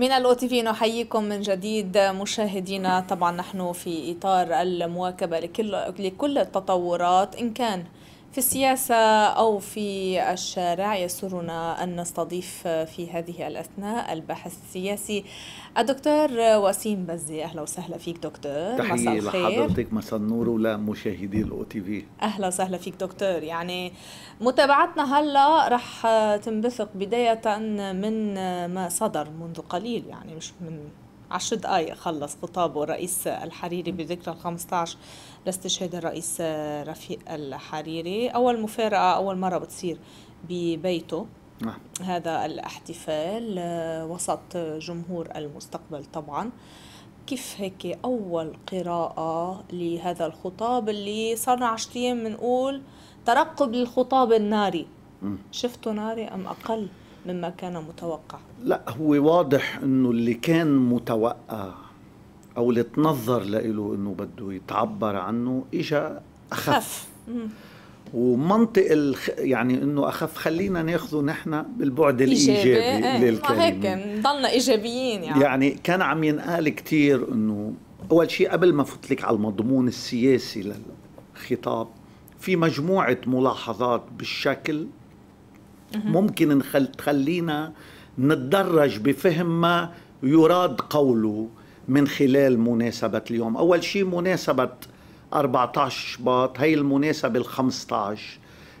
من الاو تي في نحييكم من جديد مشاهدينا طبعا نحن في اطار المواكبه لكل لكل التطورات ان كان في السياسة أو في الشارع يسرنا أن نستضيف في هذه الأثناء الباحث السياسي الدكتور وسيم بزي أهلا وسهلا فيك دكتور تحية لحضرتك مساء النور ولمشاهدي الأو تي في أهلا وسهلا فيك دكتور يعني متابعتنا هلا رح تنبثق بداية من ما صدر منذ قليل يعني مش من عشر دقايق خلص خطابه الرئيس الحريري بذكرى ال 15 لاستشهاد الرئيس رفيق الحريري أول مفارقة أول مرة بتصير ببيته نعم. هذا الاحتفال آه، وسط جمهور المستقبل طبعا كيف هيك أول قراءة لهذا الخطاب اللي صرنا ايام بنقول ترقب للخطاب الناري شفته ناري أم أقل مما كان متوقع لا هو واضح أنه اللي كان متوقع او اللي تنظر له انه بده يتعبر عنه اجى اخف ومنطق الخ... يعني انه اخف خلينا ناخذه نحن بالبعد الايجابي إيه. للكلمه هيك ضلنا ايجابيين يعني يعني كان عم ينقال كثير انه اول شيء قبل ما فوت لك على المضمون السياسي للخطاب في مجموعه ملاحظات بالشكل ممكن نخل... تخلينا نتدرج بفهم ما يراد قوله من خلال مناسبة اليوم أول شيء مناسبة 14 شباط هي المناسبة ال 15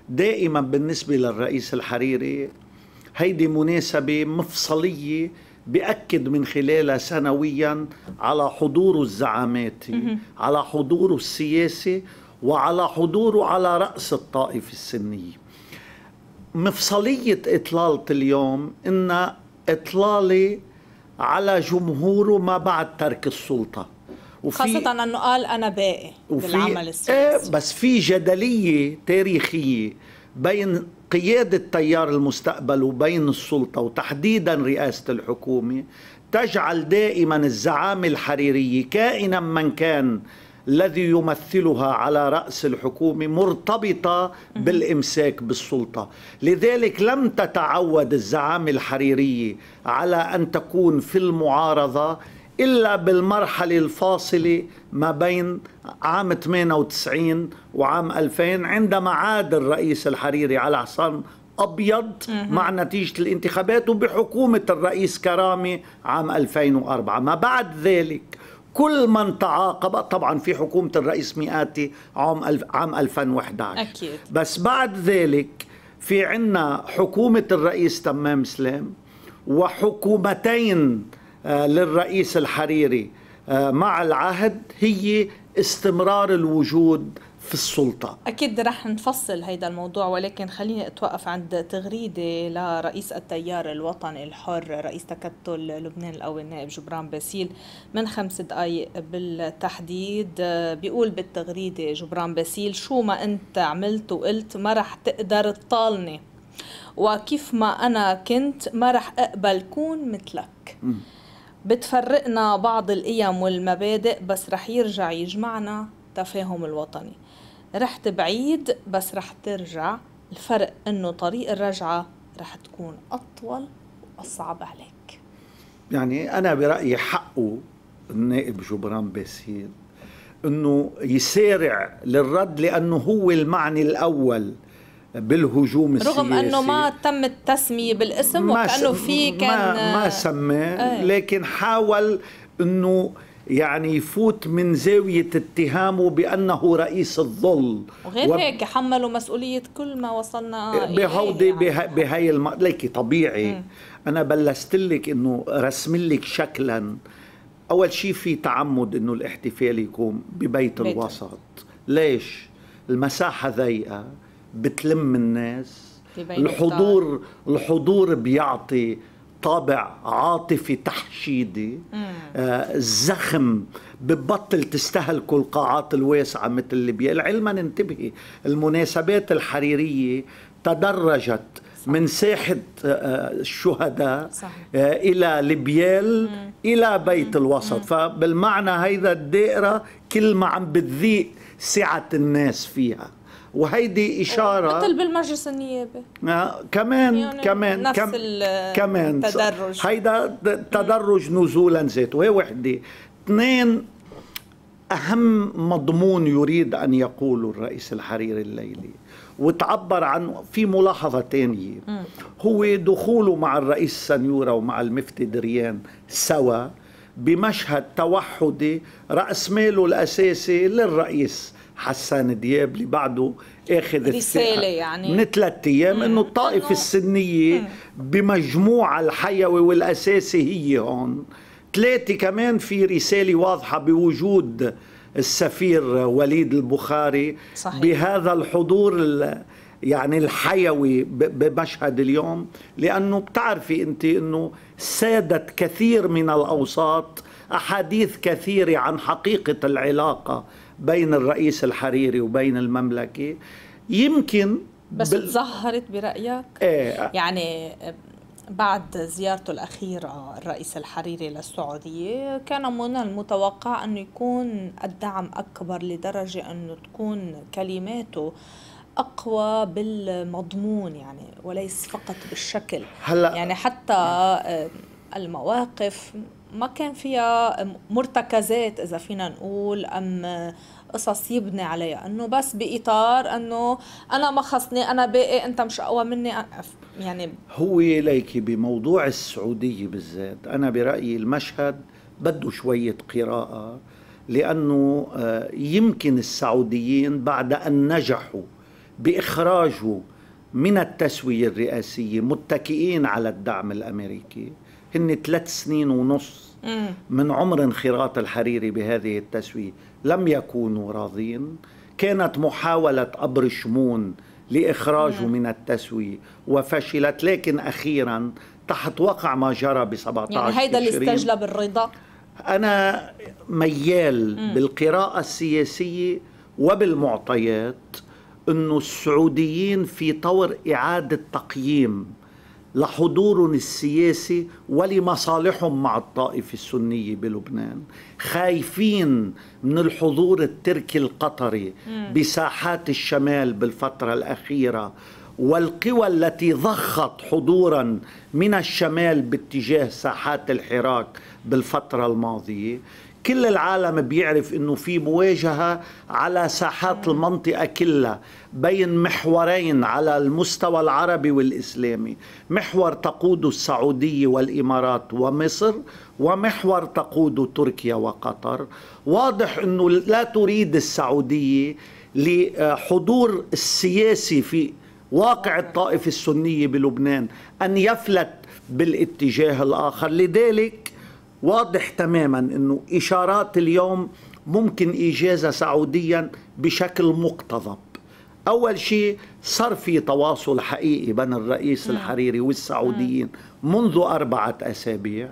دائما بالنسبة للرئيس الحريري هيدي مناسبة مفصلية بأكد من خلالها سنويا على حضوره الزعاماتي على حضوره السياسي وعلى حضوره على رأس الطائفة السنية مفصلية إطلالة اليوم إن إطلالة على جمهوره ما بعد ترك السلطه وفي خاصة أنه قال أنا باقي بالعمل إيه، السياسي إيه بس في جدلية تاريخية بين قيادة تيار المستقبل وبين السلطة وتحديدا رئاسة الحكومة تجعل دائما الزعامة الحريرية كائنا من كان الذي يمثلها على رأس الحكومة مرتبطة بالإمساك بالسلطة لذلك لم تتعود الزعامة الحريرية على أن تكون في المعارضة إلا بالمرحلة الفاصلة ما بين عام 98 وعام 2000 عندما عاد الرئيس الحريري على حصان ابيض مع نتيجه الانتخابات وبحكومه الرئيس كرامه عام 2004 ما بعد ذلك كل من تعاقب طبعا في حكومة الرئيس مئاتي عام 2011 أكيد. بس بعد ذلك في عنا حكومة الرئيس تمام سلام وحكومتين آه، للرئيس الحريري آه، مع العهد هي استمرار الوجود في السلطة أكيد رح نفصل هيدا الموضوع ولكن خليني أتوقف عند تغريدة لرئيس التيار الوطني الحر رئيس تكتل لبنان الأول نائب جبران باسيل من خمس دقايق بالتحديد بيقول بالتغريدة جبران باسيل شو ما أنت عملت وقلت ما رح تقدر تطالني وكيف ما أنا كنت ما رح أقبل كون مثلك م. بتفرقنا بعض القيم والمبادئ بس رح يرجع يجمعنا تفاهم الوطني رحت بعيد بس رح ترجع الفرق انه طريق الرجعة رح تكون اطول واصعب عليك يعني انا برايي حقه النائب جبران باسيل انه يسارع للرد لانه هو المعني الاول بالهجوم السياسي رغم انه ما تم التسميه بالاسم وكانه في كان ما, ما سماه ايه. لكن حاول انه يعني يفوت من زاوية اتهامه بأنه رئيس الظل وغير و... هيك حملوا مسؤولية كل ما وصلنا بهودي يعني. بها... بهاي الم... ليكي طبيعي م. أنا بلشت لك أنه رسم لك شكلا أول شيء في تعمد أنه الاحتفال يكون ببيت بيت. الوسط ليش؟ المساحة ضيقة بتلم الناس الحضور الحضور بيعطي طابع عاطفي تحشيدي آه زخم ببطل تستهلكوا القاعات الواسعة مثل ليبيا علما ننتبهي المناسبات الحريرية تدرجت صح. من ساحة آه، آه، الشهداء صحيح. آه، إلى لبيال مم. إلى بيت مم. الوسط مم. فبالمعنى هيدا الدائرة كل ما عم بتذيق سعة الناس فيها وهيدي اشاره مثل بالمجلس النيابي آه كمان يعني كمان نفس كم كمان تدرج هيدا تدرج نزولا ذاته هي وحده اثنين اهم مضمون يريد ان يقوله الرئيس الحريري الليلي وتعبر عن في ملاحظه ثانيه هو دخوله مع الرئيس سنيوره ومع المفتي دريان سوا بمشهد توحدي راس ماله الاساسي للرئيس حسان دياب اللي بعده اخذ رساله يعني من ثلاث ايام انه الطائفه السنيه بمجموعها الحيوي والاساسي هي هون ثلاثه كمان في رساله واضحه بوجود السفير وليد البخاري صحيح. بهذا الحضور يعني الحيوي بمشهد اليوم لانه بتعرفي انت انه سادت كثير من الاوساط احاديث كثيره عن حقيقه العلاقه بين الرئيس الحريري وبين المملكه يمكن بس بال... تظهرت برايك؟ ايه يعني آه، بعد زيارته الأخيرة الرئيس الحريري للسعودية كان من المتوقع أن يكون الدعم أكبر لدرجة أن تكون كلماته أقوى بالمضمون يعني وليس فقط بالشكل هلا يعني حتى آه، المواقف ما كان فيها مرتكزات اذا فينا نقول ام قصص يبني عليها انه بس باطار انه انا ما خصني انا باقي انت مش اقوى مني يعني هو ليكي بموضوع السعوديه بالذات انا برايي المشهد بده شويه قراءه لانه آه، يمكن السعوديين بعد ان نجحوا باخراجه من التسويه الرئاسيه متكئين على الدعم الامريكي هن ثلاث سنين ونص من عمر انخراط الحريري بهذه التسوية لم يكونوا راضين كانت محاولة أبر شمون لإخراجه من التسوية وفشلت لكن أخيرا تحت وقع ما جرى ب 17 يعني هيدا اللي استجلب الرضا أنا ميال مم. بالقراءة السياسية وبالمعطيات أنه السعوديين في طور إعادة تقييم لحضور السياسي ولمصالحهم مع الطائفة السنية بلبنان خايفين من الحضور التركي القطري بساحات الشمال بالفترة الأخيرة والقوى التي ضخت حضورا من الشمال باتجاه ساحات الحراك بالفترة الماضية كل العالم بيعرف انه في مواجهه على ساحات المنطقه كلها بين محورين على المستوى العربي والاسلامي، محور تقوده السعوديه والامارات ومصر ومحور تقوده تركيا وقطر، واضح انه لا تريد السعوديه لحضور السياسي في واقع الطائفه السنيه بلبنان ان يفلت بالاتجاه الاخر، لذلك واضح تماما انه اشارات اليوم ممكن ايجازها سعوديا بشكل مقتضب اول شيء صار في تواصل حقيقي بين الرئيس نعم. الحريري والسعوديين نعم. منذ اربعه اسابيع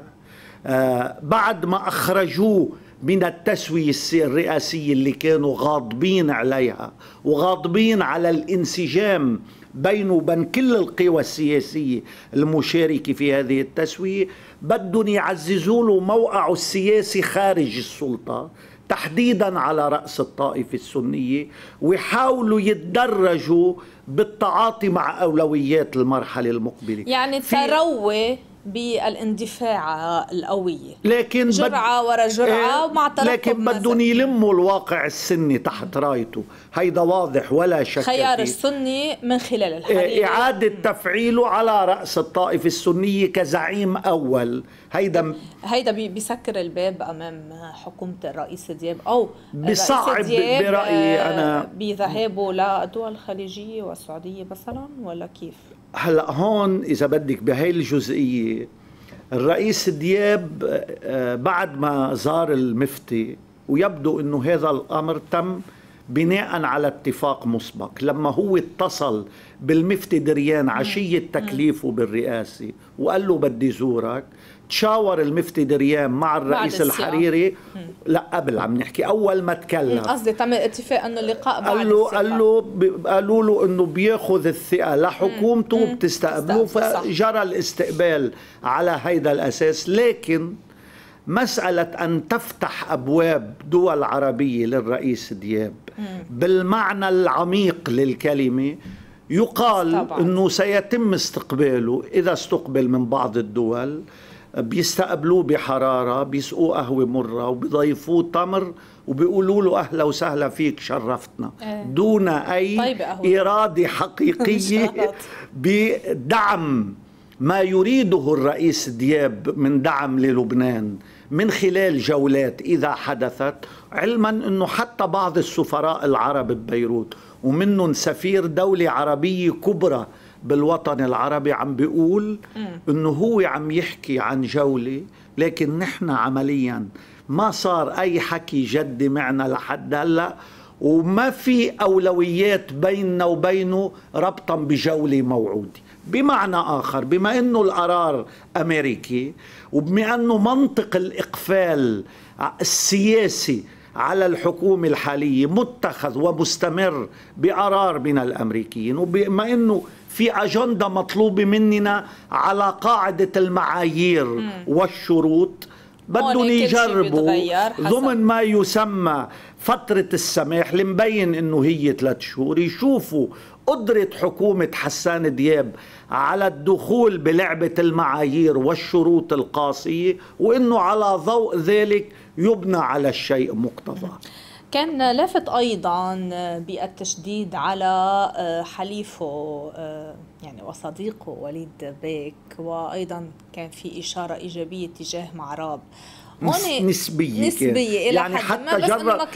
آه بعد ما اخرجوه من التسوية الرئاسية اللي كانوا غاضبين عليها وغاضبين على الانسجام بينه وبين كل القوى السياسية المشاركة في هذه التسوية بدهم يعززوا له موقعه السياسي خارج السلطه تحديدا على رأس الطائفة السنية ويحاولوا يتدرجوا بالتعاطي مع أولويات المرحلة المقبلة يعني تروي بالاندفاع القوية لكن جرعة بد... ورا جرعة إيه؟ ومع لكن بدهم يلموا الواقع السني تحت رايته هيدا واضح ولا شك خيار فيه. السني من خلال إيه، الحريق آه إعادة تفعيله على رأس الطائفة السنية كزعيم أول هيدا هيدا بي بيسكر الباب أمام حكومة الرئيس دياب أو بصعب برأيي أنا آه، بذهابه لدول الخليجية والسعودية مثلا ولا كيف؟ هلا هون اذا بدك بهي الجزئيه الرئيس دياب آه، بعد ما زار المفتي ويبدو انه هذا الامر تم بناء على اتفاق مسبق لما هو اتصل بالمفتي دريان عشية تكليفه بالرئاسة وقال له بدي زورك تشاور المفتي دريان مع الرئيس الحريري لا قبل عم نحكي اول ما تكلم قصدي تم اتفاق انه اللقاء بعد قال له قال له قالوا له انه بياخذ الثقه لحكومته بتستقبله فجرى الاستقبال على هيدا الاساس لكن مسألة أن تفتح أبواب دول عربية للرئيس دياب بالمعنى العميق للكلمة يقال طبعا. أنه سيتم استقباله إذا استقبل من بعض الدول بيستقبلوه بحراره بيسقوه قهوه مره وبيضيفوه تمر وبيقولوا له اهلا وسهلا فيك شرفتنا أه. دون اي طيب اراده حقيقيه بدعم ما يريده الرئيس دياب من دعم للبنان من خلال جولات اذا حدثت علما انه حتى بعض السفراء العرب ببيروت ومنهم سفير دوله عربيه كبرى بالوطن العربي عم بيقول انه هو عم يحكي عن جوله لكن نحن عمليا ما صار اي حكي جدي معنا لحد هلا وما في اولويات بيننا وبينه ربطا بجوله موعوده بمعنى اخر بما انه القرار امريكي وبما انه منطق الاقفال السياسي على الحكومه الحاليه متخذ ومستمر بقرار من الامريكيين وبما انه في أجندة مطلوبة مننا على قاعدة المعايير مم. والشروط بدهم يجربوا ضمن ما يسمى فترة السماح اللي مبين انه هي ثلاث شهور يشوفوا قدرة حكومة حسان دياب على الدخول بلعبة المعايير والشروط القاسية وانه على ضوء ذلك يبنى على الشيء مقتضى كان لافت أيضا بالتشديد على آه، حليفه آه، يعني وصديقه وليد بيك وأيضا كان في إشارة إيجابية تجاه معراب نسبية نسبية يعني كان. يعني حتى جرب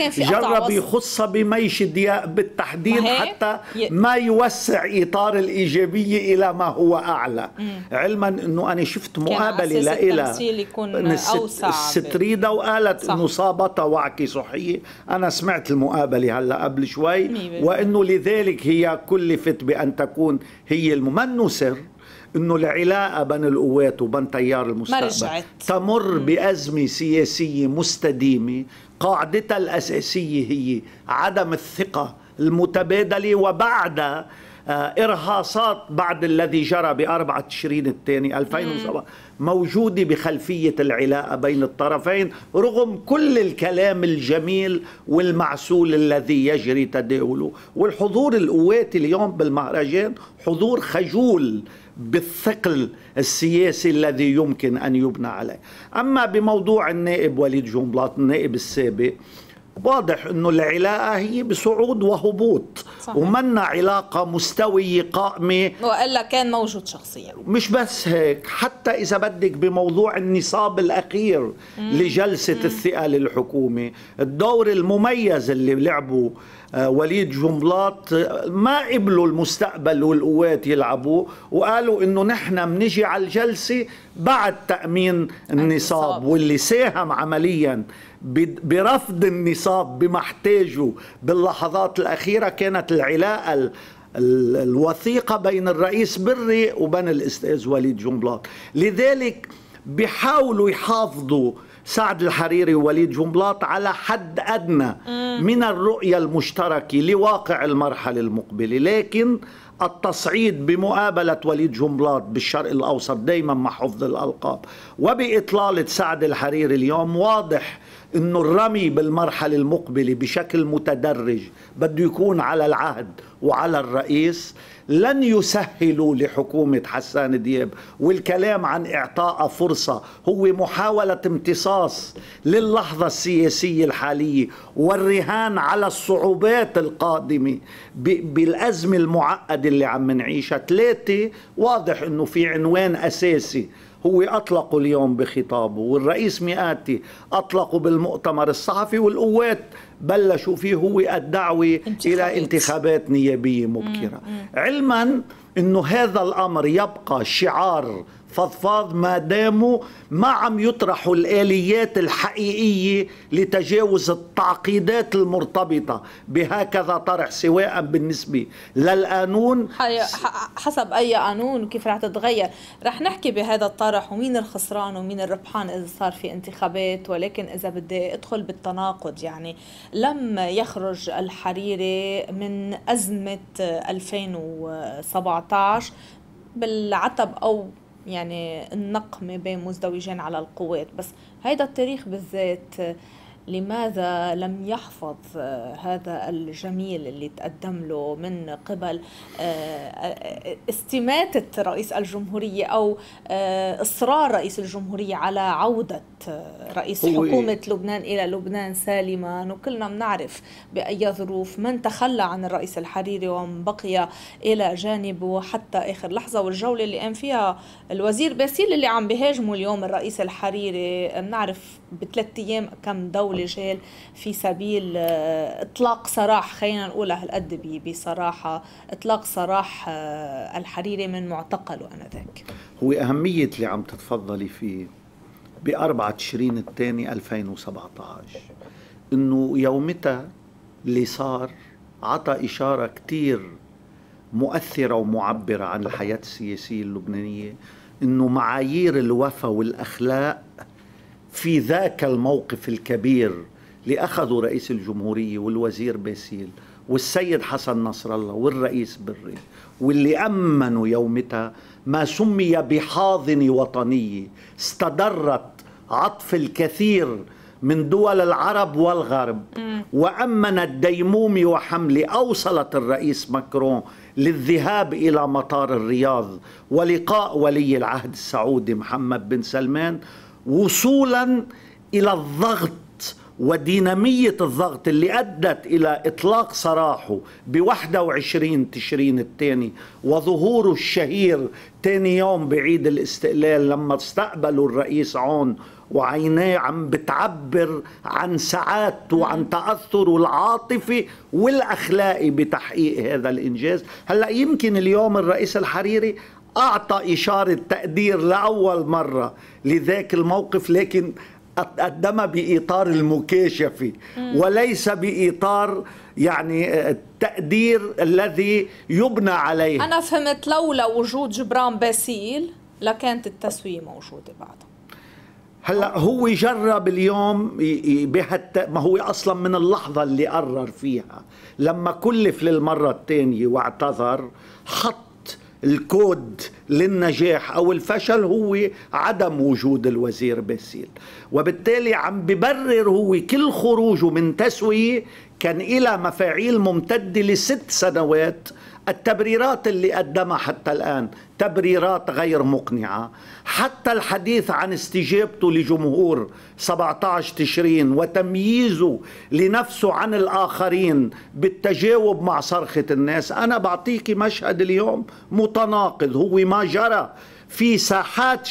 جرب يخصها بميش الضياء بالتحديد حتى ما يوسع إطار الإيجابية إلى ما هو أعلى مم. علما أنه أنا شفت مقابلة لإلها الستريدة وقالت أنه صابتها وعكة صحية أنا سمعت المقابلة هلا قبل شوي وأنه لذلك هي كلفت بأن تكون هي الممنوسر سر انه العلاقه بين القوات وبين تيار المستقبل ما رجعت. تمر بازمه سياسيه مستديمه قاعدتها الاساسيه هي عدم الثقه المتبادله وبعدها آه، إرهاصات بعد الذي جرى ب 4 تشرين الثاني 2007 موجودة بخلفية العلاقة بين الطرفين رغم كل الكلام الجميل والمعسول الذي يجري تداوله والحضور القواتي اليوم بالمهرجان حضور خجول بالثقل السياسي الذي يمكن أن يبنى عليه أما بموضوع النائب وليد جنبلاط النائب السابق واضح انه العلاقه هي بصعود وهبوط صحيح. ومنا علاقه مستويه قائمه والا كان موجود شخصيا مش بس هيك حتى اذا بدك بموضوع النصاب الاخير مم. لجلسه مم. الثقه للحكومه الدور المميز اللي لعبه آه، وليد جنبلاط آه، ما قبلوا المستقبل والقوات يلعبوا وقالوا انه نحن بنجي على الجلسه بعد تامين النصاب واللي ساهم عمليا برفض النصاب بما احتاجه باللحظات الاخيره كانت العلاقه الوثيقه بين الرئيس بري وبين الاستاذ وليد جنبلاط لذلك بيحاولوا يحافظوا سعد الحريري ووليد جنبلاط على حد أدنى من الرؤية المشتركة لواقع المرحلة المقبلة لكن التصعيد بمقابلة وليد جنبلاط بالشرق الأوسط دايما مع حفظ الألقاب وبإطلالة سعد الحريري اليوم واضح انه الرمي بالمرحله المقبله بشكل متدرج بده يكون على العهد وعلى الرئيس لن يسهلوا لحكومه حسان دياب والكلام عن اعطاء فرصه هو محاوله امتصاص للحظه السياسيه الحاليه والرهان على الصعوبات القادمه بالازمه المعقده اللي عم نعيشها ثلاثه واضح انه في عنوان اساسي هو أطلقه اليوم بخطابه والرئيس مئاتي أطلقه بالمؤتمر الصحفي والقوات بلشوا فيه هو الدعوة إلى انتخابات نيابية مبكرة علما انه هذا الامر يبقى شعار فضفاض ما داموا ما عم يطرحوا الاليات الحقيقيه لتجاوز التعقيدات المرتبطه بهكذا طرح سواء بالنسبه للقانون حسب اي قانون وكيف رح تتغير رح نحكي بهذا الطرح ومين الخسران ومين الربحان اذا صار في انتخابات ولكن اذا بدي ادخل بالتناقض يعني لم يخرج الحريري من ازمه 2017 2019 بالعتب أو يعني النقمة بين مزدوجين على القوات بس هيدا التاريخ بالذات آه لماذا لم يحفظ آه، هذا الجميل اللي تقدم له من قبل آه، آه، استماتة رئيس الجمهورية أو إصرار رئيس الجمهورية على عودة رئيس حكومة إيه؟ لبنان إلى لبنان سالما وكلنا بنعرف بأي ظروف من تخلى عن الرئيس الحريري ومن بقي إلى جانبه حتى آخر لحظة والجولة اللي قام فيها الوزير باسيل اللي عم بهاجمه اليوم الرئيس الحريري بنعرف بثلاث ايام كم دوله جال في سبيل آه، اطلاق سراح خلينا نقول هالقد بصراحه اطلاق سراح آه، الحريري من معتقله انذاك هو اهميه اللي عم تتفضلي فيه ب 4 تشرين الثاني 2017 انه يومتها اللي صار عطى اشاره كثير مؤثره ومعبره عن الحياه السياسيه اللبنانيه انه معايير الوفا والاخلاق في ذاك الموقف الكبير اللي أخذوا رئيس الجمهورية والوزير باسيل والسيد حسن نصر الله والرئيس بري واللي أمنوا يومتها ما سمي بحاضنة وطنية استدرت عطف الكثير من دول العرب والغرب وأمن الديمومي وحملة أوصلت الرئيس ماكرون للذهاب إلى مطار الرياض ولقاء ولي العهد السعودي محمد بن سلمان وصولا الى الضغط ودينامية الضغط اللي أدت إلى إطلاق سراحه ب 21 تشرين الثاني وظهوره الشهير ثاني يوم بعيد الاستقلال لما استقبلوا الرئيس عون وعيناه عم بتعبر عن سعادته وعن تأثره العاطفي والأخلاقي بتحقيق هذا الإنجاز هلأ يمكن اليوم الرئيس الحريري أعطى إشارة تقدير لأول مرة لذاك الموقف لكن قدمها بإطار المكاشفة وليس بإطار يعني آه، التقدير الذي يبنى عليه أنا فهمت لولا وجود جبران باسيل لكانت التسوية موجودة بعدها هلا هو جرب اليوم بهت ما هو اصلا من اللحظه اللي قرر فيها لما كلف للمره الثانيه واعتذر حط الكود للنجاح او الفشل هو عدم وجود الوزير باسيل وبالتالي عم ببرر هو كل خروجه من تسويه كان إلى مفاعيل ممتده لست سنوات التبريرات اللي قدمها حتى الآن تبريرات غير مقنعة حتى الحديث عن استجابته لجمهور 17 تشرين وتمييزه لنفسه عن الآخرين بالتجاوب مع صرخة الناس أنا بعطيك مشهد اليوم متناقض هو ما جرى في ساحات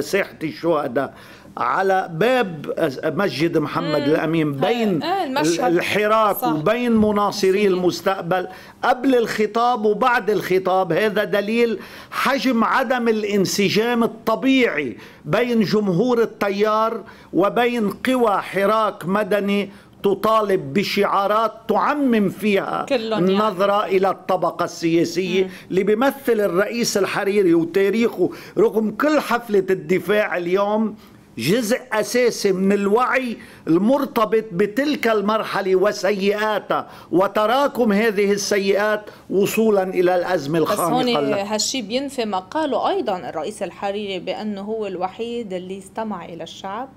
ساحة الشهداء على باب مسجد محمد مم. الامين بين آه، الحراك صح. وبين مناصري المستقبل قبل الخطاب وبعد الخطاب هذا دليل حجم عدم الانسجام الطبيعي بين جمهور التيار وبين قوى حراك مدني تطالب بشعارات تعمم فيها يعني. النظرة يعني. إلى الطبقة السياسية مم. اللي بيمثل الرئيس الحريري وتاريخه رغم كل حفلة الدفاع اليوم جزء أساسي من الوعي المرتبط بتلك المرحلة وسيئاتها وتراكم هذه السيئات وصولا إلى الأزمة الخانقة بس هون هالشي بينفي ما قاله أيضا الرئيس الحريري بأنه هو الوحيد اللي استمع إلى الشعب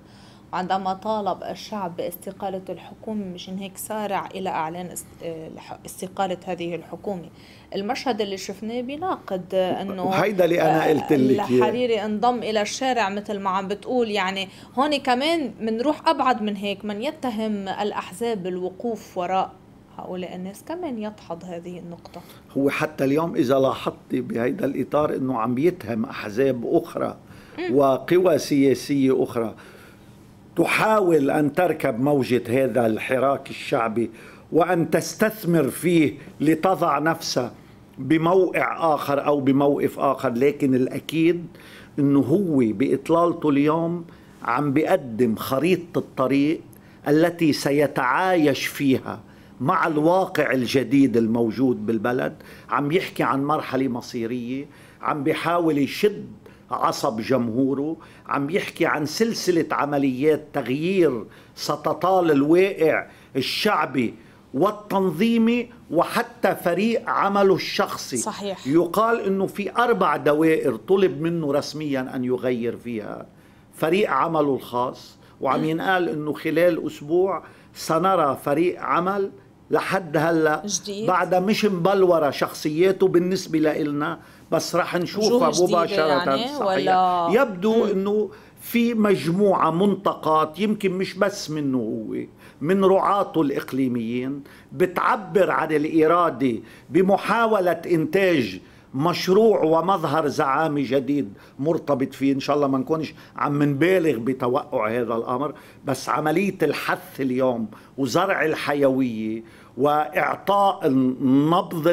وعندما طالب الشعب باستقالة الحكومة مشان هيك سارع إلى إعلان آه، استقالة هذه الحكومة المشهد اللي شفناه بناقد آه، أنه هيدا اللي أنا آه، قلت لك الحريري انضم إلى الشارع مثل ما عم بتقول يعني هون كمان منروح أبعد من هيك من يتهم الأحزاب الوقوف وراء هؤلاء الناس كمان يدحض هذه النقطة هو حتى اليوم إذا لاحظتي بهيدا الإطار أنه عم يتهم أحزاب أخرى وقوى سياسية أخرى تحاول أن تركب موجة هذا الحراك الشعبي وأن تستثمر فيه لتضع نفسها بموقع آخر أو بموقف آخر لكن الأكيد أنه هو بإطلالته اليوم عم بيقدم خريطة الطريق التي سيتعايش فيها مع الواقع الجديد الموجود بالبلد عم يحكي عن مرحلة مصيرية عم بيحاول يشد عصب جمهوره عم يحكي عن سلسلة عمليات تغيير ستطال الواقع الشعبي والتنظيمي وحتى فريق عمله الشخصي صحيح. يقال أنه في أربع دوائر طلب منه رسميا أن يغير فيها فريق عمله الخاص وعم ينقال أنه خلال أسبوع سنرى فريق عمل لحد هلا جديد. بعد مش مبلوره شخصياته بالنسبه لنا بس رح نشوفها مباشرة يعني صحيح. ولا يبدو أنه في مجموعة منطقات يمكن مش بس منه هو من رعاته الإقليميين بتعبر عن الإرادة بمحاولة إنتاج مشروع ومظهر زعامي جديد مرتبط فيه إن شاء الله ما نكونش عم نبالغ بتوقع هذا الأمر بس عملية الحث اليوم وزرع الحيوية واعطاء النبض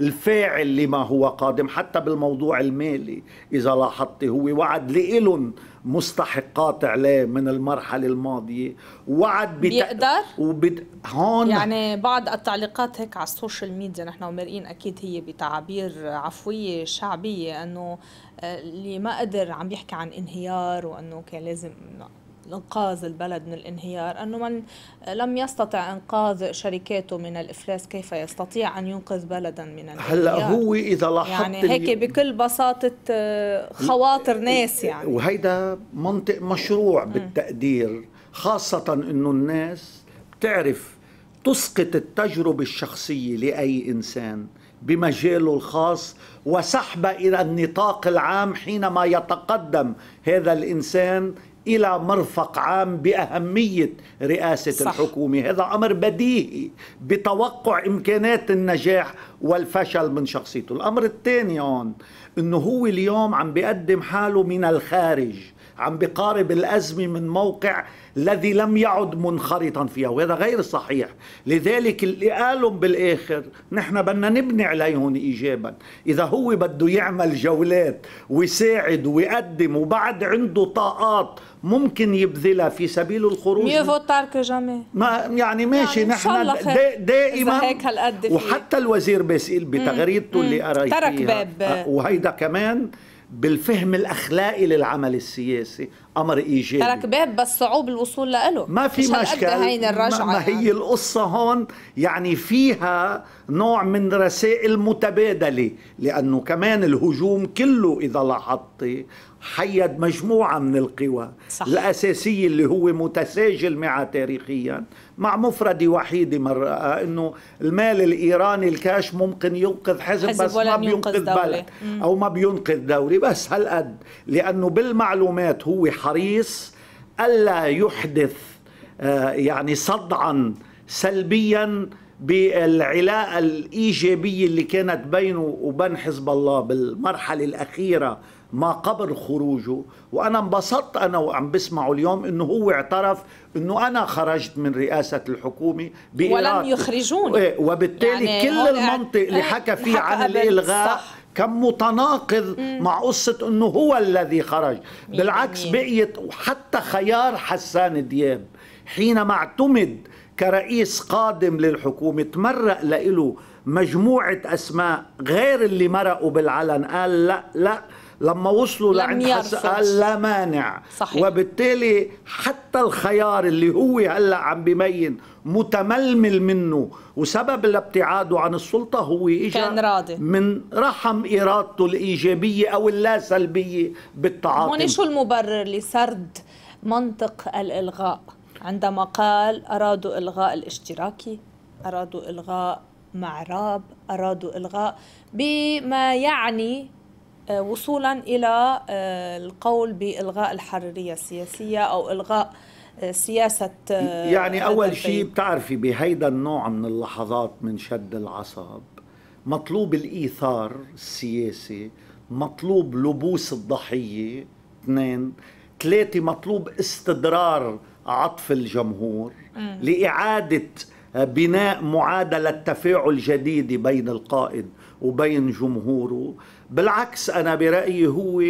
الفاعل لما هو قادم حتى بالموضوع المالي اذا لاحظت هو وعد لإلهم مستحقات عليه من المرحله الماضيه وعد بت... بيقدر وبت... هون يعني بعض التعليقات هيك على السوشيال ميديا نحن ومرئين اكيد هي بتعابير عفويه شعبيه انه آه، اللي ما قدر عم يحكي عن انهيار وانه كان لازم انقاذ البلد من الانهيار انه من لم يستطع انقاذ شركاته من الافلاس كيف يستطيع ان ينقذ بلدا من الانهيار هلا هو اذا لاحظت يعني هيك بكل بساطه آه، خواطر ناس يعني وهيدا منطق مشروع بالتقدير خاصه انه الناس بتعرف تسقط التجربه الشخصيه لاي انسان بمجاله الخاص وسحب الى النطاق العام حينما يتقدم هذا الانسان إلى مرفق عام بأهمية رئاسة صح. الحكومة هذا أمر بديهي بتوقع إمكانات النجاح والفشل من شخصيته الأمر الثاني هون أنه هو اليوم عم بيقدم حاله من الخارج عم بقارب الأزمة من موقع الذي لم يعد منخرطا فيها وهذا غير صحيح لذلك اللي قالهم بالآخر نحن بدنا نبني عليهم إيجابا إذا هو بده يعمل جولات ويساعد ويقدم وبعد عنده طاقات ممكن يبذلها في سبيل الخروج ميو فوتار تارك جامي ما يعني ماشي يعني نحن دائما هيك وحتى الوزير باسيل بتغريدته اللي قريت ترك باب آه، وهيدا كمان بالفهم الاخلاقي للعمل السياسي امر ايجابي ترك باب بس صعوب الوصول له ما في مشكله هين الرجعه ما يعني. هي القصه هون يعني فيها نوع من رسائل متبادله لانه كمان الهجوم كله اذا لاحظتي حيد مجموعة من القوى صح. الأساسية اللي هو متساجل معها تاريخيا مع مفردة وحيدة مرة آه، أنه المال الإيراني الكاش ممكن ينقذ حزب, حزب بس ما بينقذ دولة. بلد أو ما بينقذ دولة بس هالقد لأنه بالمعلومات هو حريص ألا يحدث آه، يعني صدعا سلبيا بالعلاقة الإيجابية اللي كانت بينه وبين حزب الله بالمرحلة الأخيرة ما قبل خروجه وانا انبسطت انا وعم بسمعه اليوم انه هو اعترف انه انا خرجت من رئاسه الحكومه ولم يخرجوني إيه، وبالتالي يعني كل المنطق اللي إيه، حكى فيه عن الالغاء صح. كان متناقض مم. مع قصة أنه هو الذي خرج بالعكس بقيت وحتى خيار حسان دياب حينما اعتمد كرئيس قادم للحكومة تمرق لإله مجموعة أسماء غير اللي مرقوا بالعلن قال لا لا لما وصلوا لعند قال لا مانع صحيح. وبالتالي حتى الخيار اللي هو هلا عم بمين متململ منه وسبب لابتعاده عن السلطة هو إجا كان راضي. من رحم إرادته الإيجابية أو اللا سلبية بالتعاطي هون شو المبرر لسرد منطق الإلغاء عندما قال أرادوا إلغاء الاشتراكي أرادوا إلغاء معراب أرادوا إلغاء بما يعني آه، وصولا الى آه، القول بالغاء الحريريه السياسيه او الغاء آه، سياسه يعني اول شيء بتعرفي بهيدا النوع من اللحظات من شد العصب مطلوب الايثار السياسي مطلوب لبوس الضحيه اثنين ثلاثه مطلوب استدرار عطف الجمهور لاعاده بناء معادله تفاعل جديده بين القائد وبين جمهوره بالعكس أنا برأيي هو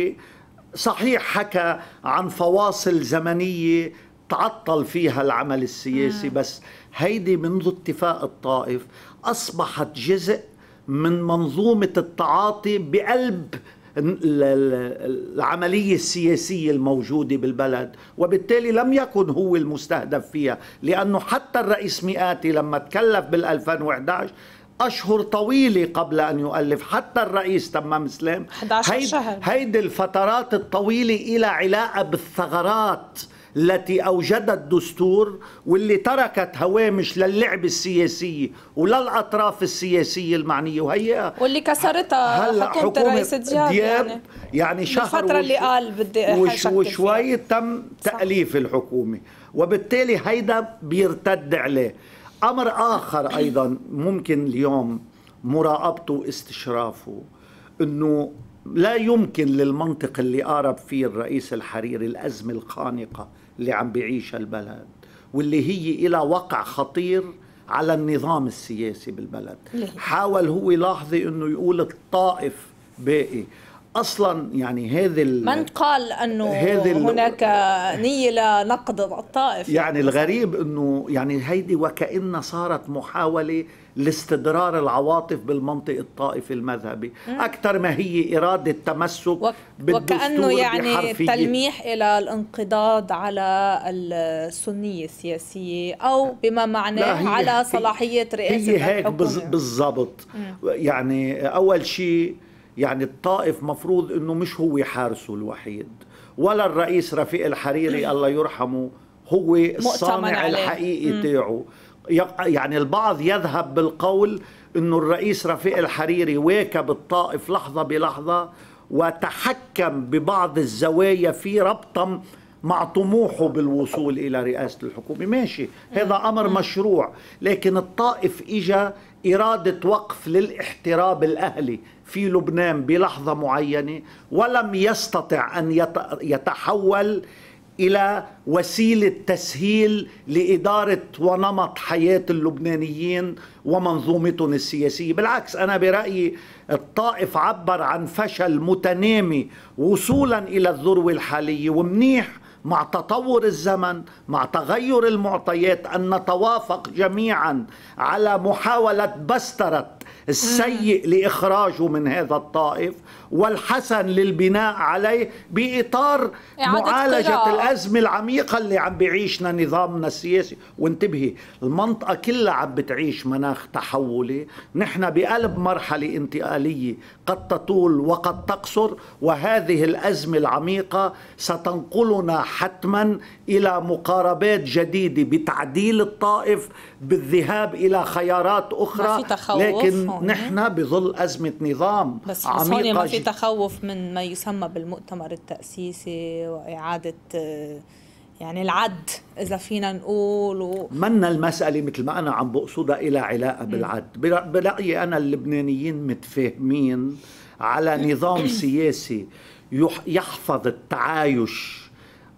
صحيح حكى عن فواصل زمنية تعطل فيها العمل السياسي بس هيدي منذ اتفاق الطائف أصبحت جزء من منظومة التعاطي بقلب العملية السياسية الموجودة بالبلد وبالتالي لم يكن هو المستهدف فيها لأنه حتى الرئيس مئاتي لما تكلف بال2011 أشهر طويلة قبل أن يؤلف حتى الرئيس تمام سلام 11 هيد شهر هيدي الفترات الطويلة إلى علاقة بالثغرات التي أوجدت الدستور واللي تركت هوامش للعبة السياسية وللأطراف السياسية المعنية وهي واللي كسرتها هلا حكومة الرئيس دياب, دياب يعني, يعني شهر الفترة اللي قال بدي وش وشوي تم تأليف الحكومة وبالتالي هيدا بيرتد عليه امر اخر ايضا ممكن اليوم مراقبته واستشرافه انه لا يمكن للمنطق اللي قارب فيه الرئيس الحريري الازمه الخانقه اللي عم بيعيشها البلد واللي هي إلى وقع خطير على النظام السياسي بالبلد حاول هو لحظة أنه يقول الطائف باقي اصلا يعني هذه من قال انه هناك نيه لنقد الطائف يعني الغريب انه يعني هيدي وكانها صارت محاوله لاستدرار العواطف بالمنطق الطائفي المذهبي اكثر ما هي اراده تمسك وك... وكانه يعني بحرفية. تلميح الى الانقضاض على السنيه السياسيه او بما معناه على صلاحيه رئاسه هي هيك بالضبط يعني اول شيء يعني الطائف مفروض انه مش هو حارسه الوحيد ولا الرئيس رفيق الحريري الله يرحمه هو الصانع الحقيقي تاعه يعني البعض يذهب بالقول انه الرئيس رفيق الحريري واكب الطائف لحظه بلحظه وتحكم ببعض الزوايا في ربطا مع طموحه بالوصول الى رئاسه الحكومه ماشي هذا امر مشروع لكن الطائف اجى اراده وقف للاحتراب الاهلي في لبنان بلحظة معينة ولم يستطع أن يتحول إلى وسيلة تسهيل لإدارة ونمط حياة اللبنانيين ومنظومتهم السياسية بالعكس أنا برأيي الطائف عبر عن فشل متنامي وصولا إلى الذروة الحالية ومنيح مع تطور الزمن مع تغير المعطيات أن نتوافق جميعا على محاولة بسترة السيء لإخراجه من هذا الطائف والحسن للبناء عليه بإطار معالجة قراءة. الأزمة العميقة اللي عم بيعيشنا نظامنا السياسي وانتبهي المنطقة كلها عم بتعيش مناخ تحولي نحن بقلب مرحلة انتقالية قد تطول وقد تقصر وهذه الأزمة العميقة ستنقلنا حتما إلى مقاربات جديدة بتعديل الطائف بالذهاب إلى خيارات أخرى لكن نحن بظل أزمة نظام بس عميقة بس تخوف من ما يسمى بالمؤتمر التأسيسي وإعادة يعني العد إذا فينا نقول و... منا المسألة مثل ما أنا عم بقصدها إلى علاقة بالعد برأيي أنا اللبنانيين متفاهمين على نظام سياسي يحفظ التعايش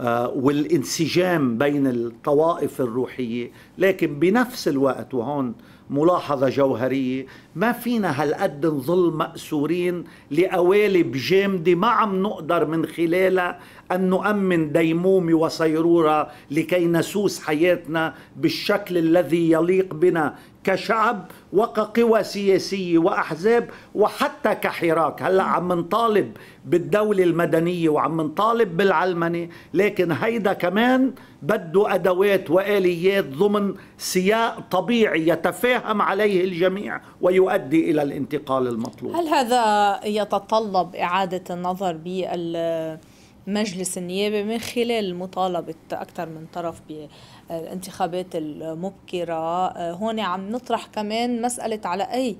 آه، والانسجام بين الطوائف الروحية لكن بنفس الوقت وهون ملاحظة جوهرية ما فينا هالقد نظل مأسورين لقوالب جامدة ما عم نقدر من خلالها أن نؤمن ديمومة وصيرورة لكي نسوس حياتنا بالشكل الذي يليق بنا كشعب وكقوى سياسية وأحزاب وحتى كحراك هلأ عم نطالب بالدولة المدنية وعم نطالب بالعلمنة لكن هيدا كمان بده أدوات وآليات ضمن سياق طبيعي يتفاهم عليه الجميع ويؤدي إلى الانتقال المطلوب هل هذا يتطلب إعادة النظر بال مجلس النيابة من خلال مطالبة أكثر من طرف بالانتخابات المبكرة آه، هون عم نطرح كمان مسألة على أي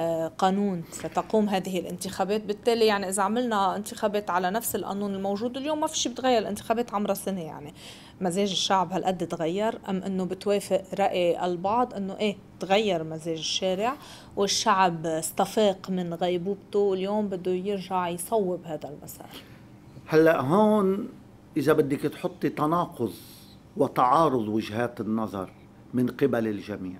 آه، قانون ستقوم هذه الانتخابات بالتالي يعني إذا عملنا انتخابات على نفس القانون الموجود اليوم ما في شيء بتغير الانتخابات عمرها سنة يعني مزاج الشعب هالقد تغير أم أنه بتوافق رأي البعض أنه إيه تغير مزاج الشارع والشعب استفاق من غيبوبته واليوم بده يرجع يصوب هذا المسار هلا هون إذا بدك تحطي تناقض وتعارض وجهات النظر من قبل الجميع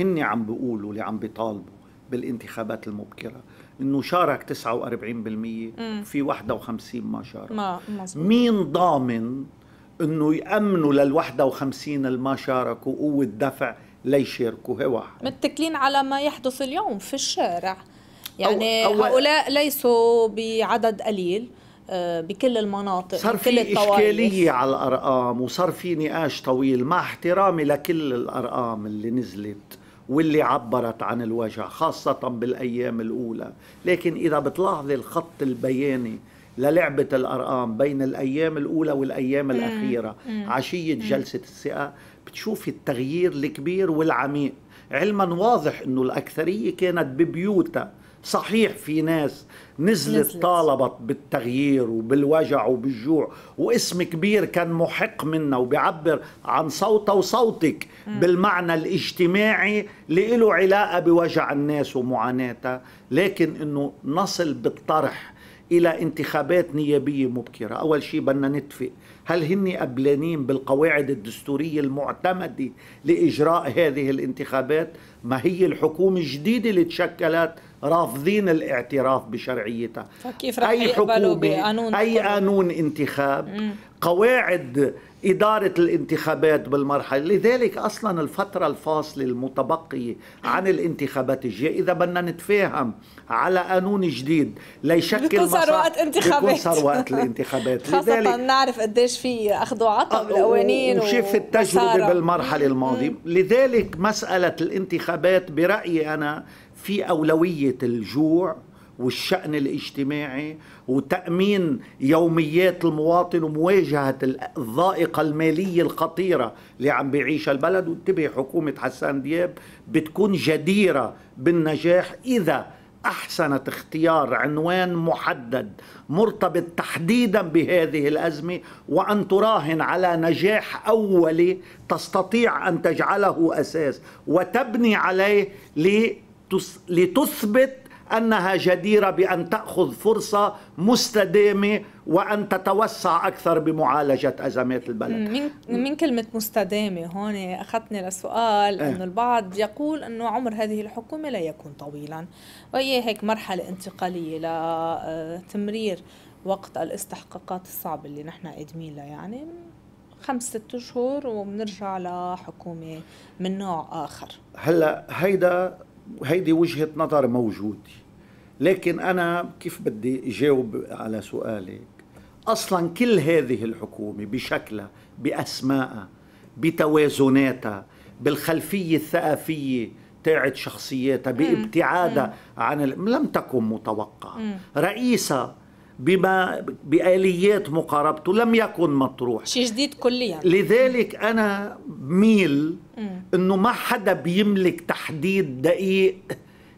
هن عم بيقولوا اللي عم بيطالبوا بالانتخابات المبكرة انه شارك 49% في 51 ما شارك ما مين ضامن انه يامنوا لل 51 اللي ما شاركوا قوه دفع ليشاركوا هي واحد متكلين على ما يحدث اليوم في الشارع يعني أو هؤلاء ليسوا بعدد قليل آه، بكل المناطق صار في إشكالية على الأرقام وصار في نقاش طويل مع احترامي لكل الأرقام اللي نزلت واللي عبرت عن الوجع خاصة بالأيام الأولى لكن إذا بتلاحظي الخط البياني للعبة الأرقام بين الأيام الأولى والأيام الأخيرة عشية جلسة الثقة بتشوفي التغيير الكبير والعميق علما واضح أنه الأكثرية كانت ببيوتها صحيح في ناس نزلت, نزلت طالبت بالتغيير وبالوجع وبالجوع واسم كبير كان محق منا وبيعبر عن صوتها وصوتك بالمعنى الاجتماعي اللي له علاقة بوجع الناس ومعاناتها لكن أنه نصل بالطرح إلى انتخابات نيابية مبكرة أول شيء بدنا نتفق هل هن قبلانين بالقواعد الدستورية المعتمدة لإجراء هذه الانتخابات ما هي الحكومة الجديدة اللي تشكلت رافضين الاعتراف بشرعيتها فكيف رح أي حكومة بقانون أي قانون انتخاب مم. قواعد إدارة الانتخابات بالمرحلة لذلك أصلا الفترة الفاصلة المتبقية عن الانتخابات الجاية إذا بدنا نتفاهم على قانون جديد ليشكل بكون صار وقت انتخابات بكون صار وقت الانتخابات خاصة لذلك نعرف قديش في أخذ وعطا آه، بالقوانين وشوف التجربة بالمرحلة الماضية لذلك مسألة الانتخابات برأيي أنا في أولوية الجوع والشأن الاجتماعي وتأمين يوميات المواطن ومواجهة الضائقة المالية الخطيرة اللي عم بيعيشها البلد وانتبه حكومة حسان دياب بتكون جديرة بالنجاح إذا احسنت اختيار عنوان محدد مرتبط تحديدا بهذه الازمه وان تراهن على نجاح اولي تستطيع ان تجعله اساس وتبني عليه لتثبت أنها جديرة بأن تأخذ فرصة مستدامة وأن تتوسع أكثر بمعالجة أزمات البلد من, من كلمة مستدامة هون أخذتني لسؤال إيه. أنه البعض يقول أنه عمر هذه الحكومة لا يكون طويلا وهي هيك مرحلة انتقالية لتمرير آه، وقت الاستحقاقات الصعبة اللي نحن قادمين لها يعني خمس ست شهور وبنرجع لحكومه من نوع اخر هلا هيدا وهيدي وجهه نظر موجوده لكن انا كيف بدي اجاوب على سؤالك اصلا كل هذه الحكومه بشكلها باسمائها بتوازناتها بالخلفيه الثقافيه تاعت شخصياتها بابتعادها عن ال... لم تكن متوقعه رئيسها بما بآليات مقاربته لم يكن مطروح شيء جديد كليا لذلك أنا بميل أنه ما حدا بيملك تحديد دقيق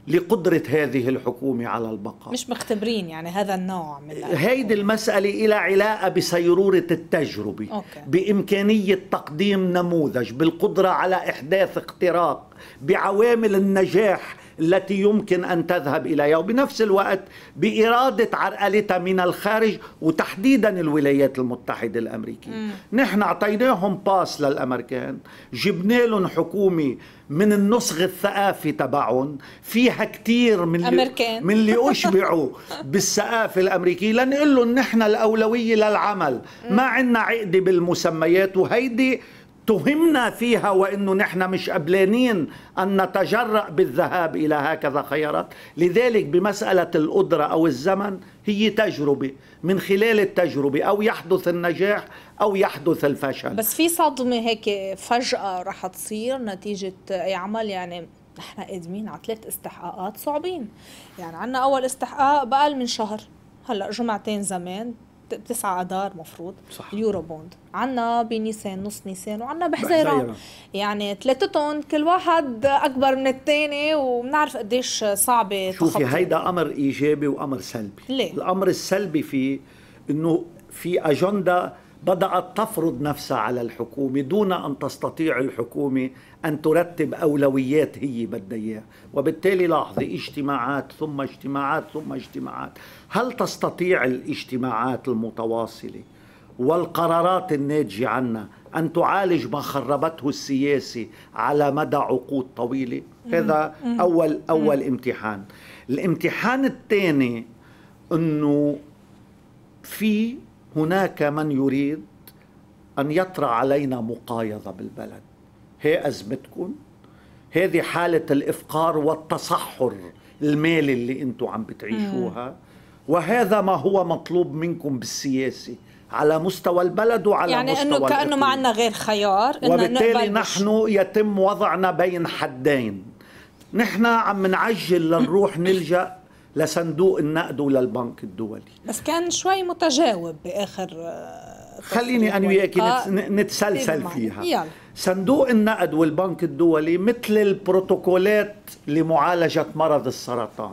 لقدرة هذه الحكومة على البقاء مش مختبرين يعني هذا النوع من هيدي المسألة إلى علاقة بسيرورة التجربة أوكي. بإمكانية تقديم نموذج بالقدرة على إحداث اختراق بعوامل النجاح التي يمكن أن تذهب إليها وبنفس الوقت بإرادة عرقلتها من الخارج وتحديدا الولايات المتحدة الأمريكية م. نحن أعطيناهم باس للأمريكان جبنا لهم حكومة من النصغ الثقافي تبعهم فيها كثير من اللي من اللي أشبعوا بالثقافة الأمريكية لنقول لهم نحن الأولوية للعمل م. ما عندنا عقدة بالمسميات وهيدي تهمنا فيها وانه نحن مش قبلانين ان نتجرأ بالذهاب الى هكذا خيارات، لذلك بمساله القدره او الزمن هي تجربه، من خلال التجربه او يحدث النجاح او يحدث الفشل بس في صدمه هيك فجاه رح تصير نتيجه اي عمل يعني نحن قادمين على ثلاث استحقاقات صعبين، يعني عندنا اول استحقاق بقل من شهر هلا جمعتين زمان تسعة اذار مفروض صح. اليورو بوند عنا بنيسان نص نيسان وعنا بحزيران يعني ثلاثتهم كل واحد اكبر من الثاني وبنعرف قديش صعبه شوفي هيدا امر ايجابي وامر سلبي ليه؟ الامر السلبي فيه انه في اجنده بدأت تفرض نفسها على الحكومة دون أن تستطيع الحكومة أن ترتب أولويات هي بدها إياها وبالتالي لاحظي اجتماعات ثم اجتماعات ثم اجتماعات هل تستطيع الاجتماعات المتواصلة والقرارات الناتجة عنها أن تعالج ما خربته السياسة على مدى عقود طويلة هذا أول, أول امتحان الامتحان الثاني أنه في هناك من يريد أن يطرأ علينا مقايضة بالبلد هي أزمتكم هذه حالة الإفقار والتصحر المالي اللي أنتم عم بتعيشوها وهذا ما هو مطلوب منكم بالسياسة على مستوى البلد وعلى يعني مستوى انه كانه ما عندنا غير خيار إنه وبالتالي نحن يتم وضعنا بين حدين نحن عم نعجل لنروح نلجا لصندوق النقد وللبنك الدولي بس كان شوي متجاوب باخر آه، خليني انا وياك نتسلسل فيها يلا. صندوق النقد والبنك الدولي مثل البروتوكولات لمعالجه مرض السرطان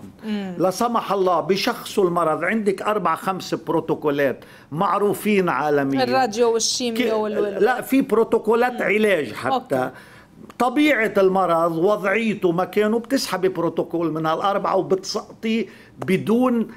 لا سمح الله بشخصوا المرض عندك اربع خمس بروتوكولات معروفين عالميا الراديو والشيميا ك... لا في بروتوكولات مم. علاج حتى أوكي. طبيعة المرض وضعيته مكانه بتسحبي بروتوكول من هالأربعة وبتسقطي بدون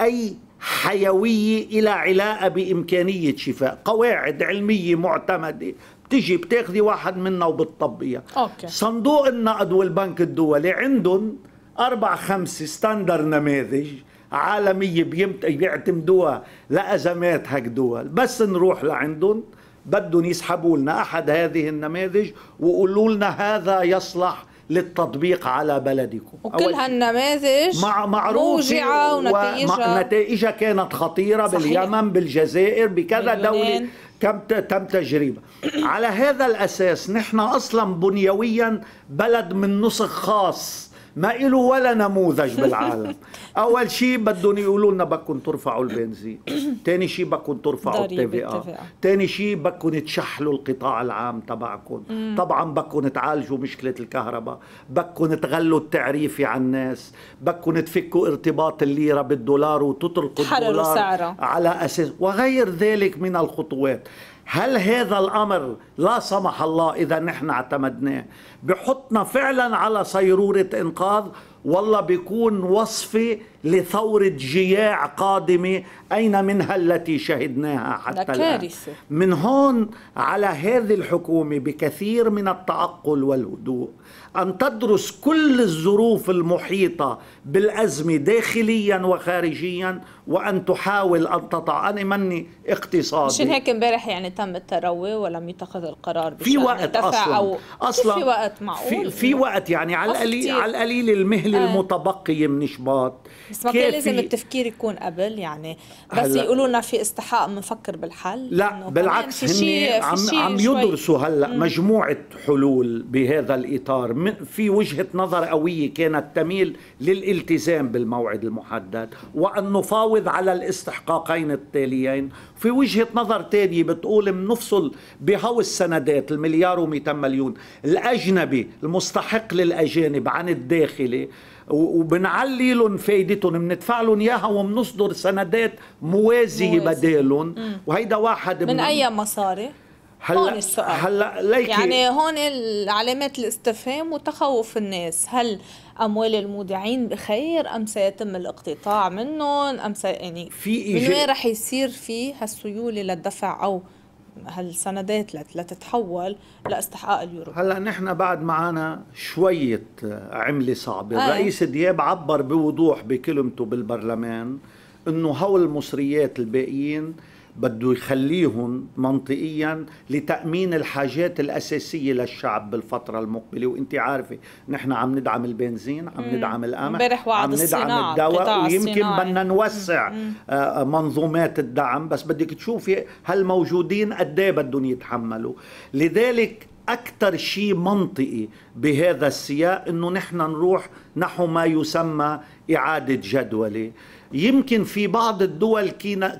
أي حيوية إلى علاقة بإمكانية شفاء قواعد علمية معتمدة بتجي بتاخذي واحد منا وبتطبقيها صندوق النقد والبنك الدولي عندهم أربع خمس ستاندر نماذج عالمية بيعتمدوها لأزمات هك دول بس نروح لعندهم بدهم يسحبوا لنا أحد هذه النماذج ويقولوا لنا هذا يصلح للتطبيق على بلدكم وكل هالنماذج مع معروفه ونتائجها كانت خطيرة صحيح. باليمن بالجزائر بكذا دولة تم تم تجريبها على هذا الأساس نحن أصلا بنيويا بلد من نسخ خاص ما له ولا نموذج بالعالم اول شيء بدهم يقولوا لنا بدكم ترفعوا البنزين ثاني شيء بدكم ترفعوا التفئه ثاني شيء بدكم تشحلوا القطاع العام تبعكم طبعا بدكم تعالجوا مشكله الكهرباء بدكم تغلوا التعريفة على الناس بدكم تفكوا ارتباط الليره بالدولار وتطرقوا الدولار سعره. على اساس وغير ذلك من الخطوات هل هذا الأمر لا سمح الله إذا نحن اعتمدناه بحطنا فعلا على صيرورة إنقاذ والله بيكون وصفة لثورة جياع قادمة أين منها التي شهدناها حتى الآن من هون على هذه الحكومة بكثير من التعقل والهدوء أن تدرس كل الظروف المحيطة بالأزمة داخليا وخارجيا وأن تحاول أن تضع أنا مني اقتصادي مش هيك امبارح يعني تم التروي ولم يتخذ القرار في وقت أصلا أو أصلا في وقت معقول في, في وقت يعني على القليل على القليل المهلة آه. المتبقية من شباط بس ما كان لازم التفكير يكون قبل يعني بس يقولوا لنا في استحقاق بنفكر بالحل لا بالعكس هن عم عم يدرسوا هلا مجموعه حلول بهذا الاطار في وجهه نظر قويه كانت تميل للالتزام بالموعد المحدد وان نفاوض على الاستحقاقين التاليين في وجهه نظر ثانيه بتقول بنفصل بهو السندات المليار و200 مليون الاجنبي المستحق للاجانب عن الداخلي وبنعلي لهم فايدتهم بندفع لهم اياها وبنصدر سندات موازيه بدالهم وهيدا واحد من, من اي مصاري؟ هلا هون السؤال هلا ليك يعني هون علامات الاستفهام وتخوف الناس هل اموال المودعين بخير ام سيتم الاقتطاع منهم ام سي... يعني في إيجاب... من وين رح يصير في هالسيوله للدفع او هالسندات لتتحول لاستحقاق اليورو هلا نحن بعد معنا شويه عمله صعبه آه. الرئيس دياب عبر بوضوح بكلمته بالبرلمان انه هول المصريات الباقيين بده يخليهم منطقيا لتأمين الحاجات الأساسية للشعب بالفترة المقبلة وانت عارفة نحن عم ندعم البنزين عم ندعم القمح عم ندعم الدواء ويمكن بدنا نوسع آه، آه، منظومات الدعم بس بدك تشوفي هالموجودين قد ايه بدهم يتحملوا لذلك أكثر شيء منطقي بهذا السياق أنه نحن نروح نحو ما يسمى إعادة جدولة يمكن في بعض الدول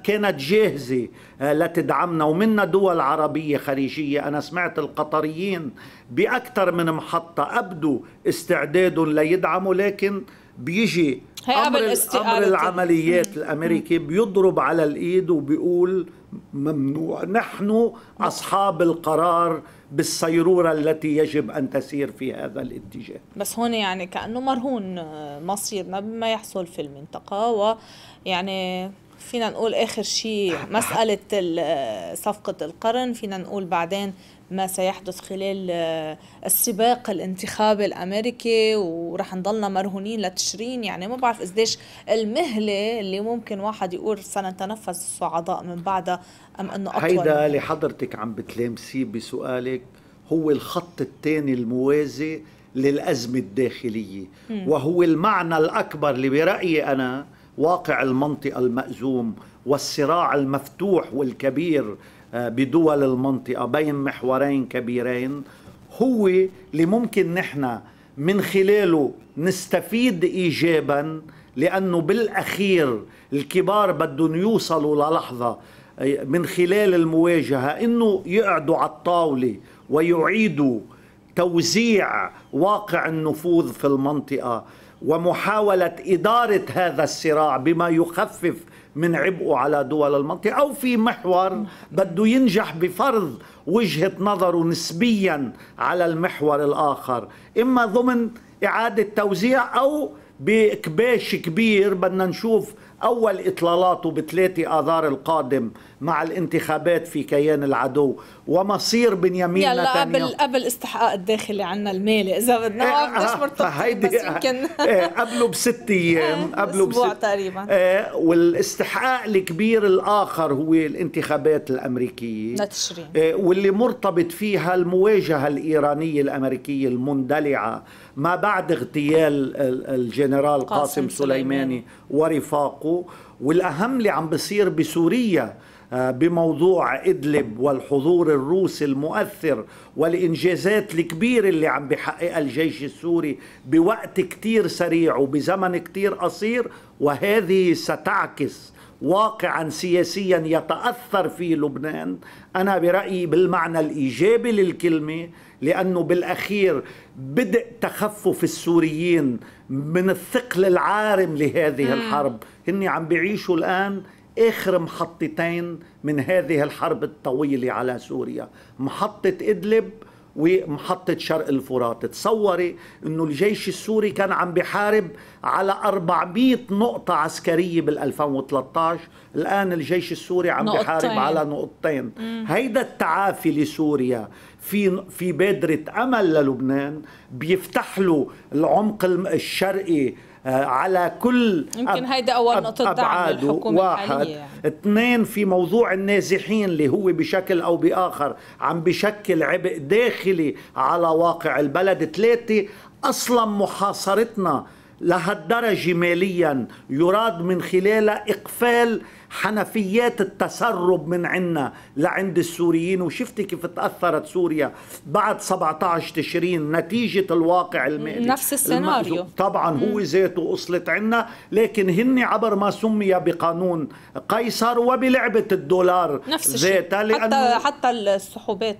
كانت جاهزة آه، لتدعمنا ومنا دول عربية خليجية أنا سمعت القطريين بأكثر من محطة أبدوا استعداد ليدعموا لكن بيجي امر امر العمليات الامريكي بيضرب على الايد وبيقول ممنوع نحن اصحاب القرار بالصيروره التي يجب ان تسير في هذا الاتجاه بس هون يعني كانه مرهون مصيرنا بما يحصل في المنطقه ويعني فينا نقول اخر شيء مساله صفقه القرن فينا نقول بعدين ما سيحدث خلال آه، السباق الانتخابي الامريكي وراح نضلنا مرهونين لتشرين يعني ما بعرف قديش المهله اللي ممكن واحد يقول سنتنفس الصعداء من بعدها ام انه اطول هيدا اللي حضرتك عم بتلامسيه بسؤالك هو الخط الثاني الموازي للأزمة الداخلية م. وهو المعنى الأكبر اللي برأيي أنا واقع المنطقة المأزوم والصراع المفتوح والكبير آه، بدول المنطقة بين محورين كبيرين هو اللي ممكن نحن من خلاله نستفيد إيجابا لأنه بالأخير الكبار بدهم يوصلوا للحظة آه، من خلال المواجهة أنه يقعدوا على الطاولة ويعيدوا توزيع واقع النفوذ في المنطقة ومحاولة إدارة هذا الصراع بما يخفف من عبئه على دول المنطقة أو في محور بده ينجح بفرض وجهة نظره نسبيا على المحور الآخر إما ضمن إعادة توزيع أو بكباش كبير بدنا نشوف أول إطلالاته بثلاثة آذار القادم مع الانتخابات في كيان العدو ومصير بنيامين يلا نتنياهو قبل قبل استحقاق الداخلي عنا المالي اذا بدنا إيه، آه مش مرتبط بس يمكن إيه، قبله بست ايام إيه، قبله بست تقريبا والاستحقاق الكبير الاخر هو الانتخابات الامريكيه لتشرين واللي مرتبط فيها المواجهه الايرانيه الامريكيه المندلعه ما بعد اغتيال الجنرال قاسم, قاسم سليماني ورفاقه والاهم اللي عم بصير بسوريا آه، بموضوع إدلب والحضور الروسي المؤثر والإنجازات الكبيرة اللي عم بحققها الجيش السوري بوقت كتير سريع وبزمن كتير قصير وهذه ستعكس واقعا سياسيا يتاثر فيه لبنان انا برايي بالمعنى الايجابي للكلمه لانه بالاخير بدء تخفف السوريين من الثقل العارم لهذه الحرب هن عم بيعيشوا الان اخر محطتين من هذه الحرب الطويله على سوريا محطه ادلب ومحطة شرق الفرات تصوري أنه الجيش السوري كان عم بحارب على 400 نقطة عسكرية بال2013 الآن الجيش السوري عم نقطتين. بحارب على نقطتين مم. هيدا التعافي لسوريا في في بادرة أمل للبنان بيفتح له العمق الشرقي آه، على كل يمكن هيدا اول نقطه دعم الحكومه واحد يعني. اثنين في موضوع النازحين اللي هو بشكل او باخر عم بشكل عبء داخلي على واقع البلد ثلاثه اصلا محاصرتنا لهالدرجه ماليا يراد من خلالها اقفال حنفيات التسرب من عنا لعند السوريين وشفتي كيف تأثرت سوريا بعد 17 تشرين نتيجة الواقع المالي نفس السيناريو طبعا هو ذاته أصلت عنا لكن هن عبر ما سمي بقانون قيصر وبلعبة الدولار نفس الشيء حتى, حتى السحوبات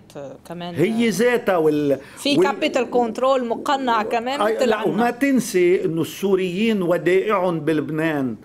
كمان هي ذاتها وال في وال... كابيتال كنترول مقنع كمان مثل لا وما تنسي انه السوريين ودائعهم بلبنان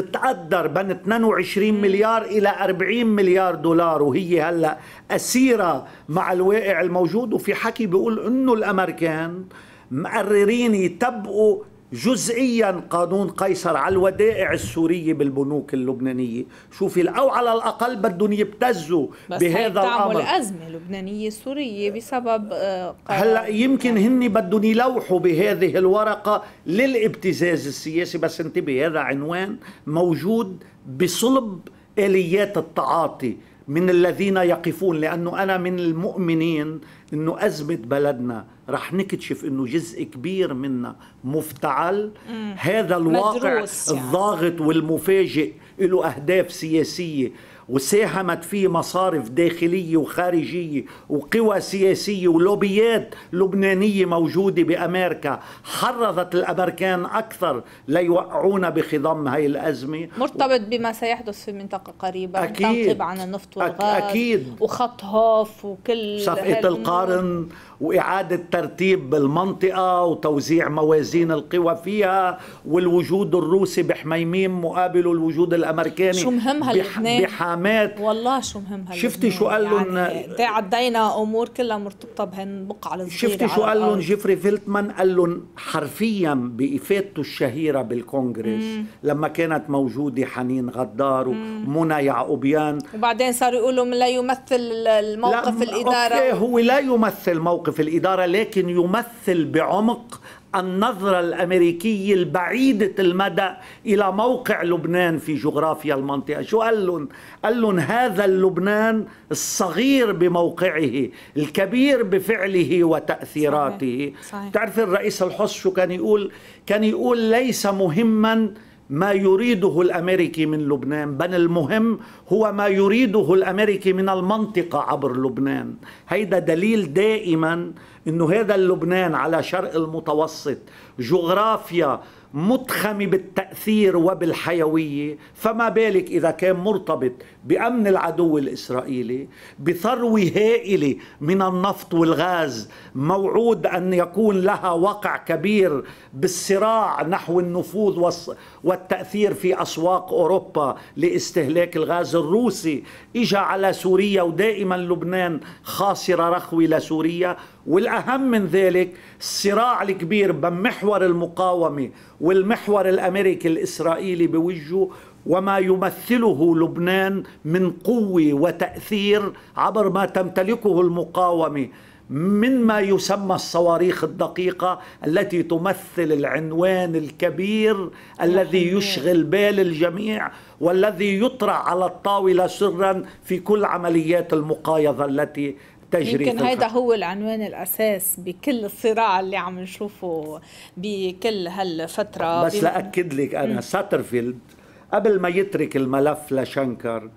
تتقدر بين 22 مليار إلى 40 مليار دولار وهي هلأ أسيرة مع الواقع الموجود وفي حكي بيقول أنه الأمريكان مقررين يتبقوا جزئيا قانون قيصر على الودائع السورية بالبنوك اللبنانية شوفي أو على الأقل بدهم يبتزوا بهذا الأمر بس أزمة لبنانية سورية بسبب آه، هلا يمكن يعني. هن بدهم يلوحوا بهذه الورقة للابتزاز السياسي بس انتبه هذا عنوان موجود بصلب آليات التعاطي من الذين يقفون لأنه أنا من المؤمنين أنه أزمة بلدنا رح نكتشف انه جزء كبير منا مفتعل مم. هذا الواقع يعني. الضاغط والمفاجئ له اهداف سياسيه وساهمت فيه مصارف داخليه وخارجيه وقوى سياسيه ولوبيات لبنانيه موجوده بامريكا حرضت الامريكان اكثر ليوقعونا بخضم هاي الازمه مرتبط بما سيحدث في منطقه قريبه أكيد تنقيب عن النفط والغاز أكيد وخط هوف وكل صفقه القارن وإعادة ترتيب المنطقة وتوزيع موازين القوى فيها والوجود الروسي بحميميم مقابل الوجود الأمريكاني شو مهم هالاثنين بحامات والله شو مهم هالاثنين شفتي شو قال لهم يعني عدينا أمور كلها مرتبطة بهن بقعة الصغيرة شفتي شو قال لهم جيفري فيلتمان قال لهم حرفيا بإفادته الشهيرة بالكونغرس مم. لما كانت موجودة حنين غدار ومنى يعقوبيان وبعدين صاروا يقولوا لا يمثل الموقف لا الإدارة أوكي هو لا يمثل موقف علاقته في الإدارة لكن يمثل بعمق النظرة الأمريكية البعيدة المدى إلى موقع لبنان في جغرافيا المنطقة شو قال لهم؟ قال لهم هذا اللبنان الصغير بموقعه الكبير بفعله وتأثيراته صحيح. تعرف الرئيس الحص شو كان يقول؟ كان يقول ليس مهما ما يريده الامريكي من لبنان بل المهم هو ما يريده الامريكي من المنطقه عبر لبنان هيدا دليل دائما انه هذا اللبنان على شرق المتوسط جغرافيا متخمه بالتاثير وبالحيويه فما بالك اذا كان مرتبط بامن العدو الاسرائيلي بثروه هائله من النفط والغاز موعود ان يكون لها وقع كبير بالصراع نحو النفوذ والتاثير في اسواق اوروبا لاستهلاك الغاز الروسي اجى على سوريا ودائما لبنان خاسره رخوي لسوريا والاهم من ذلك الصراع الكبير بين محور المقاومه والمحور الامريكي الاسرائيلي بوجهه وما يمثله لبنان من قوه وتاثير عبر ما تمتلكه المقاومه مما يسمى الصواريخ الدقيقة التي تمثل العنوان الكبير الذي يشغل بال الجميع والذي يطرح على الطاولة سرا في كل عمليات المقايضة التي تجري يمكن هذا هو العنوان الاساس بكل الصراع اللي عم نشوفه بكل هالفتره بس بم... لاكد لك انا ساترفيلد قبل ما يترك الملف لشنكر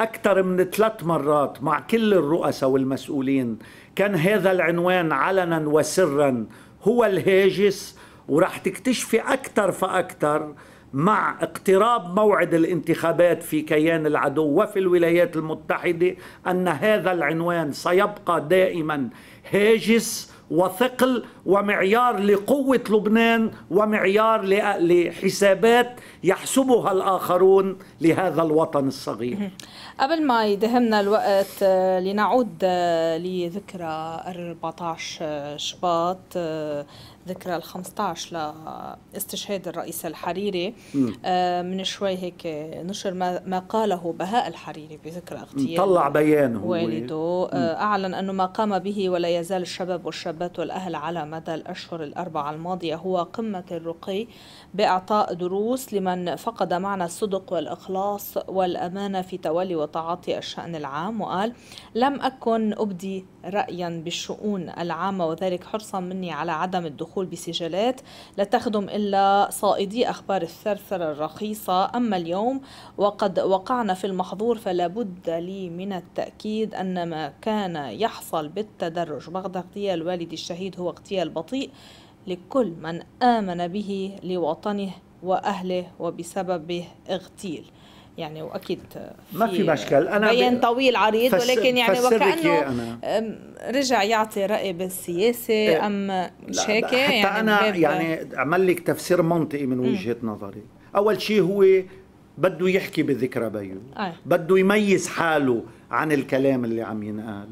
أكثر من ثلاث مرات مع كل الرؤساء والمسؤولين كان هذا العنوان علنا وسرا هو الهاجس ورح تكتشفي أكثر فأكثر مع اقتراب موعد الانتخابات في كيان العدو وفي الولايات المتحدة أن هذا العنوان سيبقى دائما هاجس وثقل ومعيار لقوة لبنان ومعيار لحسابات يحسبها الآخرون لهذا الوطن الصغير قبل ما يدهمنا الوقت آه، لنعود آه، لذكرى 14 آه، شباط ذكرى ال 15 لاستشهاد الرئيس الحريري آه، من شوي هيك نشر ما قاله بهاء الحريري بذكرى اغتيال طلع بيانه والده آه، أعلن أنه ما قام به ولا يزال الشباب والشابات والأهل على مدى الأشهر الأربعة الماضية هو قمة الرقي بإعطاء دروس لمن فقد معنى الصدق والإخلاص والأمانة في تولي وتعاطي الشأن العام وقال لم أكن أبدي رأيا بالشؤون العامة وذلك حرصا مني على عدم الدخول الدخول بسجلات لا تخدم إلا صائدي أخبار الثرثرة الرخيصة أما اليوم وقد وقعنا في المحظور فلا بد لي من التأكيد أن ما كان يحصل بالتدرج بعد اغتيال والدي الشهيد هو اغتيال بطيء لكل من آمن به لوطنه وأهله وبسببه اغتيل يعني واكيد ما في مشكل انا بيان طويل عريض فس ولكن يعني وكانه رجع يعطي راي بالسياسه إيه ام مش هيك يعني انا يعني اعمل لك تفسير منطقي من وجهه نظري اول شيء هو بده يحكي بذكرى بيو آه. بده يميز حاله عن الكلام اللي عم ينقال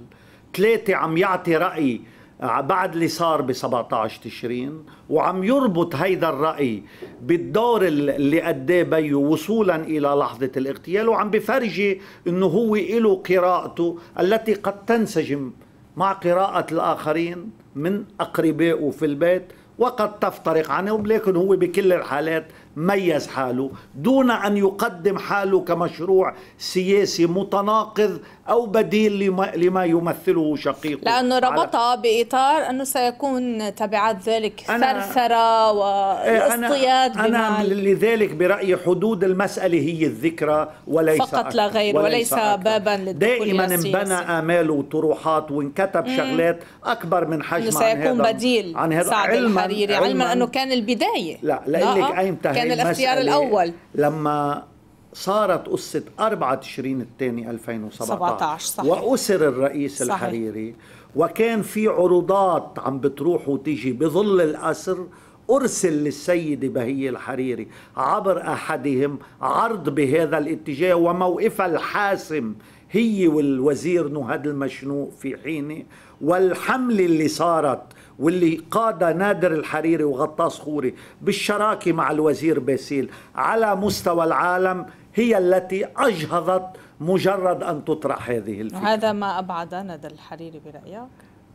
ثلاثة عم يعطي رأي بعد اللي صار ب 17 تشرين وعم يربط هيدا الرأي بالدور اللي أداه بيه وصولا إلى لحظة الاغتيال وعم بفرجي أنه هو له قراءته التي قد تنسجم مع قراءة الآخرين من أقربائه في البيت وقد تفترق عنه ولكن هو بكل الحالات ميز حاله دون أن يقدم حاله كمشروع سياسي متناقض أو بديل لما, يمثله شقيقه لأنه ربطها بإطار أنه سيكون تبعات ذلك ثرثرة واصطياد أنا, أنا لذلك برأيي حدود المسألة هي الذكرى وليس فقط لا غير وليس, وليس بابا للدخول دائما انبنى آمال وطروحات وانكتب شغلات أكبر من حجم عن هذا بديل عن هذا سعد علما الحريري علما, علماً أنه كان البداية لا لأقول لك آه. أيمتى كان الاختيار الاول لما صارت قصة 4 تشرين الثاني 2017 صح. وأسر الرئيس صحيح. الحريري وكان في عروضات عم بتروح وتيجي بظل الأسر أرسل للسيدة بهية الحريري عبر أحدهم عرض بهذا الاتجاه وموقفها الحاسم هي والوزير نهاد المشنوق في حينه والحملة اللي صارت واللي قاد نادر الحريري وغطاس خوري بالشراكة مع الوزير باسيل على مستوى العالم هي التي أجهضت مجرد أن تطرح هذه الفكرة هذا ما أبعد نادر الحريري برأيك؟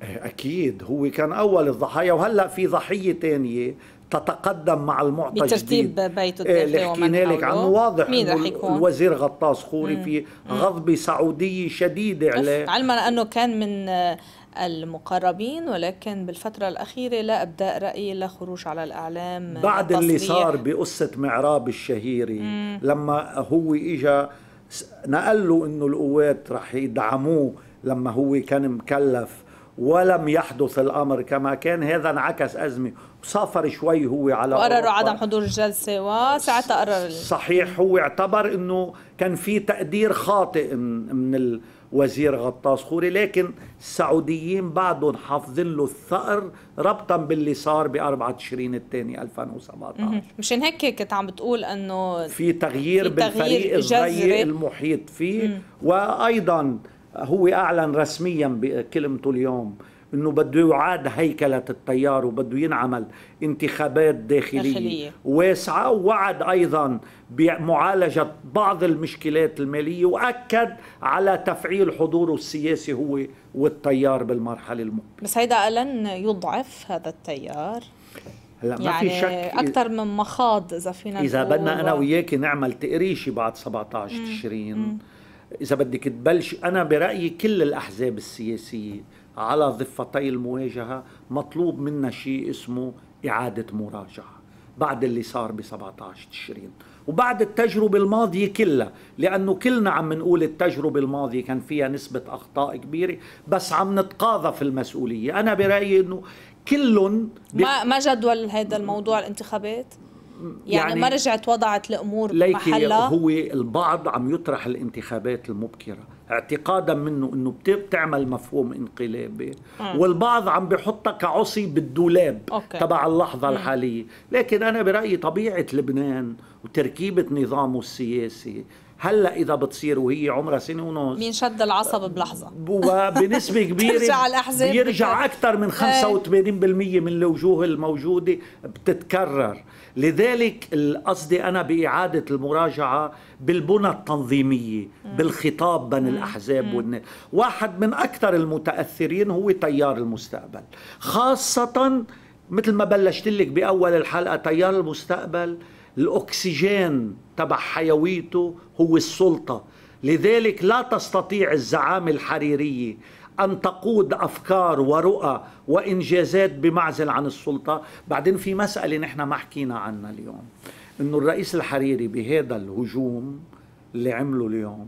إيه، أكيد هو كان أول الضحايا وهلأ في ضحية تانية تتقدم مع المعطى بترتيب بيت الداخلي إيه، اللي حكينا لك عنه واضح مين رح يكون؟ الوزير غطاس خوري مم. في غضبة سعودية شديدة عليه علما أنه كان من المقربين ولكن بالفترة الأخيرة لا أبداء رأيي لا خروج على الأعلام بعد التصريح. اللي صار بقصة معراب الشهيري مم. لما هو إجا نقل له إنه القوات رح يدعموه لما هو كان مكلف ولم يحدث الأمر كما كان هذا انعكس أزمة سافر شوي هو على وقرروا عدم حضور الجلسة وساعتها قرر صحيح هو اعتبر إنه كان في تقدير خاطئ من, من وزير غطاس خوري لكن السعوديين بعدهم حافظين له الثأر ربطا باللي صار ب 4 تشرين الثاني 2017 مشان هيك كنت عم بتقول انه في تغيير, في تغيير بالفريق الضيق المحيط فيه مم. وايضا هو اعلن رسميا بكلمته اليوم انه بده يعاد هيكله التيار وبده ينعمل انتخابات داخليه, داخلية. واسعه ووعد ايضا بمعالجه بعض المشكلات الماليه واكد على تفعيل حضوره السياسي هو والتيار بالمرحله المقبله بس هيدا لن يضعف هذا التيار هلا ما في يعني شك اكثر من مخاض اذا فينا اذا بدنا انا وياك نعمل تقريشي بعد 17 تشرين اذا بدك تبلش انا برايي كل الاحزاب السياسيه على ضفتي المواجهة مطلوب منا شيء اسمه إعادة مراجعة بعد اللي صار ب 17 تشرين وبعد التجربة الماضية كلها لأنه كلنا عم نقول التجربة الماضية كان فيها نسبة أخطاء كبيرة بس عم نتقاضى في المسؤولية أنا برأيي أنه كلن بي... ما ما جدول هذا الموضوع الانتخابات؟ يعني, يعني ما رجعت وضعت الامور ليكي محلها هو البعض عم يطرح الانتخابات المبكره اعتقادا منه انه بتعمل مفهوم انقلابي مم. والبعض عم بيحطها كعصي بالدولاب أوكي. تبع اللحظه مم. الحاليه لكن انا برايي طبيعه لبنان وتركيبه نظامه السياسي هلا اذا بتصير وهي عمرها سنه ونص مين شد العصب بلحظه وبنسبه كبيره بيرجع الاحزاب بيرجع اكثر من 85% إيه. من الوجوه الموجوده بتتكرر لذلك قصدي انا باعاده المراجعه بالبنى التنظيميه بالخطاب بين الاحزاب والناس واحد من اكثر المتاثرين هو تيار المستقبل خاصه مثل ما بلشت لك باول الحلقه تيار المستقبل الاكسجين تبع حيويته هو السلطة لذلك لا تستطيع الزعامة الحريرية أن تقود أفكار ورؤى وإنجازات بمعزل عن السلطة بعدين في مسألة نحن ما حكينا عنها اليوم أنه الرئيس الحريري بهذا الهجوم اللي عمله اليوم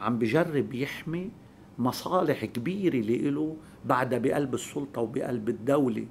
عم بجرب يحمي مصالح كبيرة لإله بعد بقلب السلطه وبقلب الدوله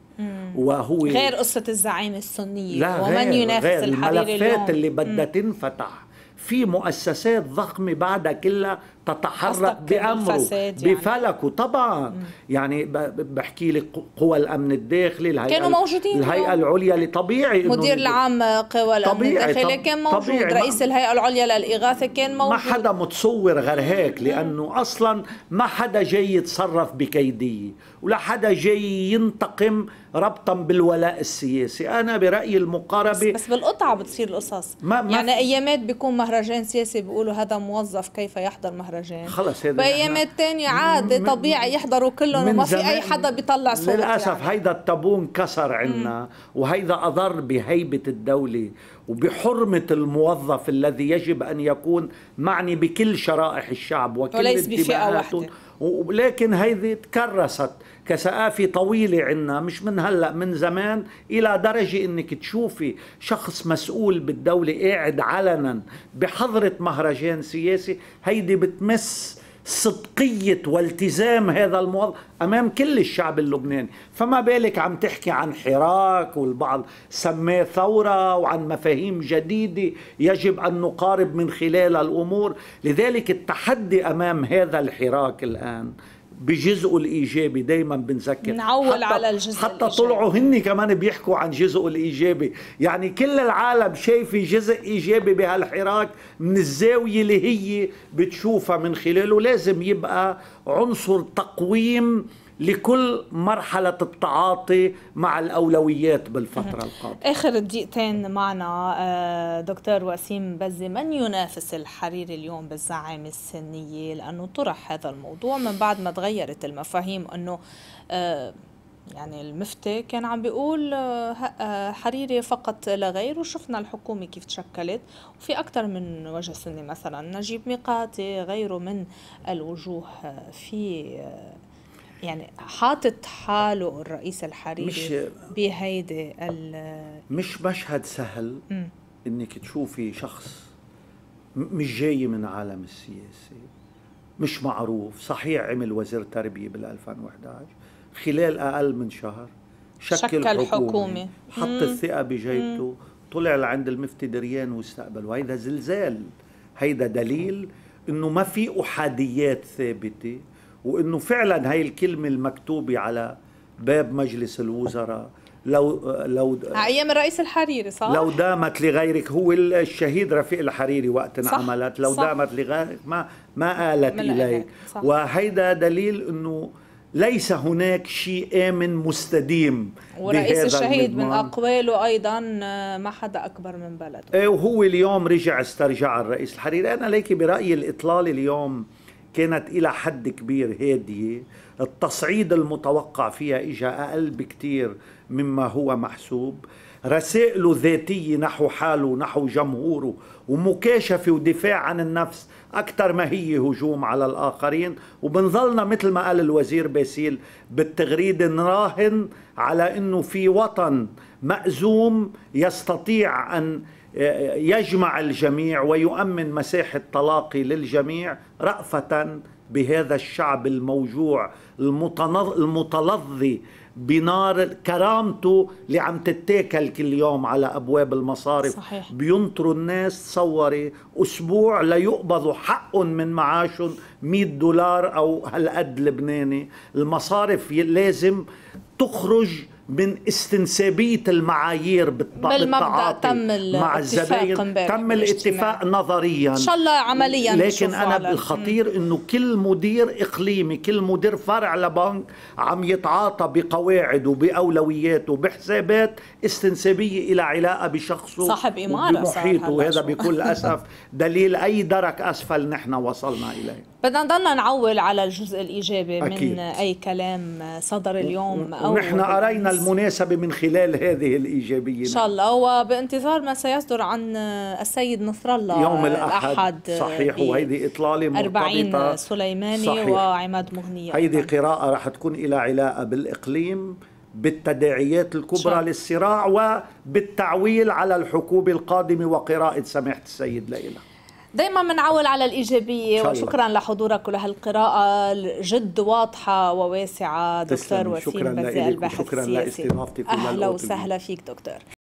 وهو غير قصه الزعيم السنيه لا ومن غير ينافس غير الحرير الملفات اليوم. اللي بدها تنفتح في مؤسسات ضخمه بعدها كلها تتحرك بأمره يعني. بفلكه طبعا مم. يعني بحكي لك قوى الأمن الداخلي الهيئة كانوا موجودين الهيئة العليا اللي طبيعي مدير العام قوى الأمن الداخلي كان موجود طبيعي رئيس الهيئة العليا للإغاثة كان موجود ما حدا متصور غير هيك لأنه مم. أصلا ما حدا جاي يتصرف بكيدية ولا حدا جاي ينتقم ربطا بالولاء السياسي أنا برأيي المقاربة بس, بس بالقطعة بتصير القصص ما يعني ما أيامات بيكون مهرجان سياسي بيقولوا هذا موظف كيف يحضر مهرجان المهرجان خلص هذا بايام الثانية عادي طبيعي يحضروا كلهم وما في أي حدا بيطلع صوت يعني. للأسف يعني. هيدا التابو انكسر عنا وهيدا أضر بهيبة الدولة وبحرمة الموظف الذي يجب أن يكون معني بكل شرائح الشعب وكل وليس بفئة واحدة ولكن هيدي تكرست كثقافة طويلة عنا مش من هلأ من زمان إلى درجة أنك تشوفي شخص مسؤول بالدولة قاعد علنا بحضرة مهرجان سياسي هيدي بتمس صدقية والتزام هذا الموظف أمام كل الشعب اللبناني فما بالك عم تحكي عن حراك والبعض سماه ثورة وعن مفاهيم جديدة يجب أن نقارب من خلال الأمور لذلك التحدي أمام هذا الحراك الآن بجزء الايجابي دائما بنذكر نعول على الجزء حتى الإيجابي. طلعوا هن كمان بيحكوا عن جزء الايجابي يعني كل العالم شايفه جزء ايجابي بهالحراك من الزاويه اللي هي بتشوفها من خلاله لازم يبقى عنصر تقويم لكل مرحلة التعاطي مع الأولويات بالفترة القادمة آخر دقيقتين معنا آه، دكتور وسيم بزي من ينافس الحريري اليوم بالزعامة السنية لأنه طرح هذا الموضوع من بعد ما تغيرت المفاهيم أنه آه، يعني المفتي كان عم بيقول آه، حريري فقط لا غير وشفنا الحكومة كيف تشكلت وفي أكثر من وجه سني مثلا نجيب ميقاتي غيره من الوجوه في يعني حاطط حاله الرئيس الحريري مش بهيدي مش مشهد سهل م. انك تشوفي شخص مش جاي من عالم السياسه مش معروف صحيح عمل وزير تربيه بال 2011 خلال اقل من شهر شكل, شكل حكومه حط الثقه بجيبته طلع لعند المفتي دريان واستقبل وهيدا زلزال هيدا دليل انه ما في احاديات ثابته وانه فعلا هاي الكلمه المكتوبه على باب مجلس الوزراء لو لو ايام الرئيس الحريري صح لو دامت لغيرك هو الشهيد رفيق الحريري وقت انعملت لو صح دامت لغيرك ما ما قالت اليك وهيدا دليل انه ليس هناك شيء آمن مستديم ورئيس الشهيد المضمان. من أقواله أيضا ما حدا أكبر من بلده إيه، وهو اليوم رجع استرجع الرئيس الحريري أنا ليكي برأيي الإطلال اليوم كانت إلى حد كبير هادية التصعيد المتوقع فيها إجا أقل بكتير مما هو محسوب رسائله ذاتية نحو حاله ونحو جمهوره ومكاشفة ودفاع عن النفس أكثر ما هي هجوم على الآخرين وبنظلنا مثل ما قال الوزير باسيل بالتغريدة نراهن على أنه في وطن مأزوم يستطيع أن يجمع الجميع ويؤمن مساحة تلاقي للجميع رأفة بهذا الشعب الموجوع المتلظي بنار كرامته اللي عم تتاكل كل يوم على ابواب المصارف صحيح. بينطروا الناس تصوري اسبوع ليقبضوا حقهم من معاشهم 100 دولار او هالقد لبناني المصارف لازم تخرج من استنسابية المعايير بالتعاطي تم مع الزبائن تم الاتفاق نظريا إن شاء الله عمليا لكن أنا الخطير أنه كل مدير إقليمي كل مدير فرع لبنك عم يتعاطى بقواعد وبأولويات وبحسابات استنسابية إلى علاقة بشخصه صاحب إمارة بمحيطه وهذا بكل أسف دليل أي درك أسفل نحن وصلنا إليه بدنا نضلنا نعول على الجزء الايجابي أكيد. من اي كلام صدر اليوم او نحن قرينا المناسبه من خلال هذه الايجابيه ان شاء الله وبانتظار ما سيصدر عن السيد نصر الله يوم الاحد, الأحد صحيح وهيدي اطلاله مرتبطه 40 سليماني صحيح. وعماد مغنيه هيدي قراءه راح تكون لها علاقه بالاقليم بالتداعيات الكبرى شو. للصراع وبالتعويل على الحكومة القادمة وقراءة سماحة السيد ليلى دائما بنعول على الايجابيه وشكرا لحضورك ولهالقراءه جد واضحه وواسعه دكتور وسيم بزاء البحث شكرا اهلا وسهلا فيك دكتور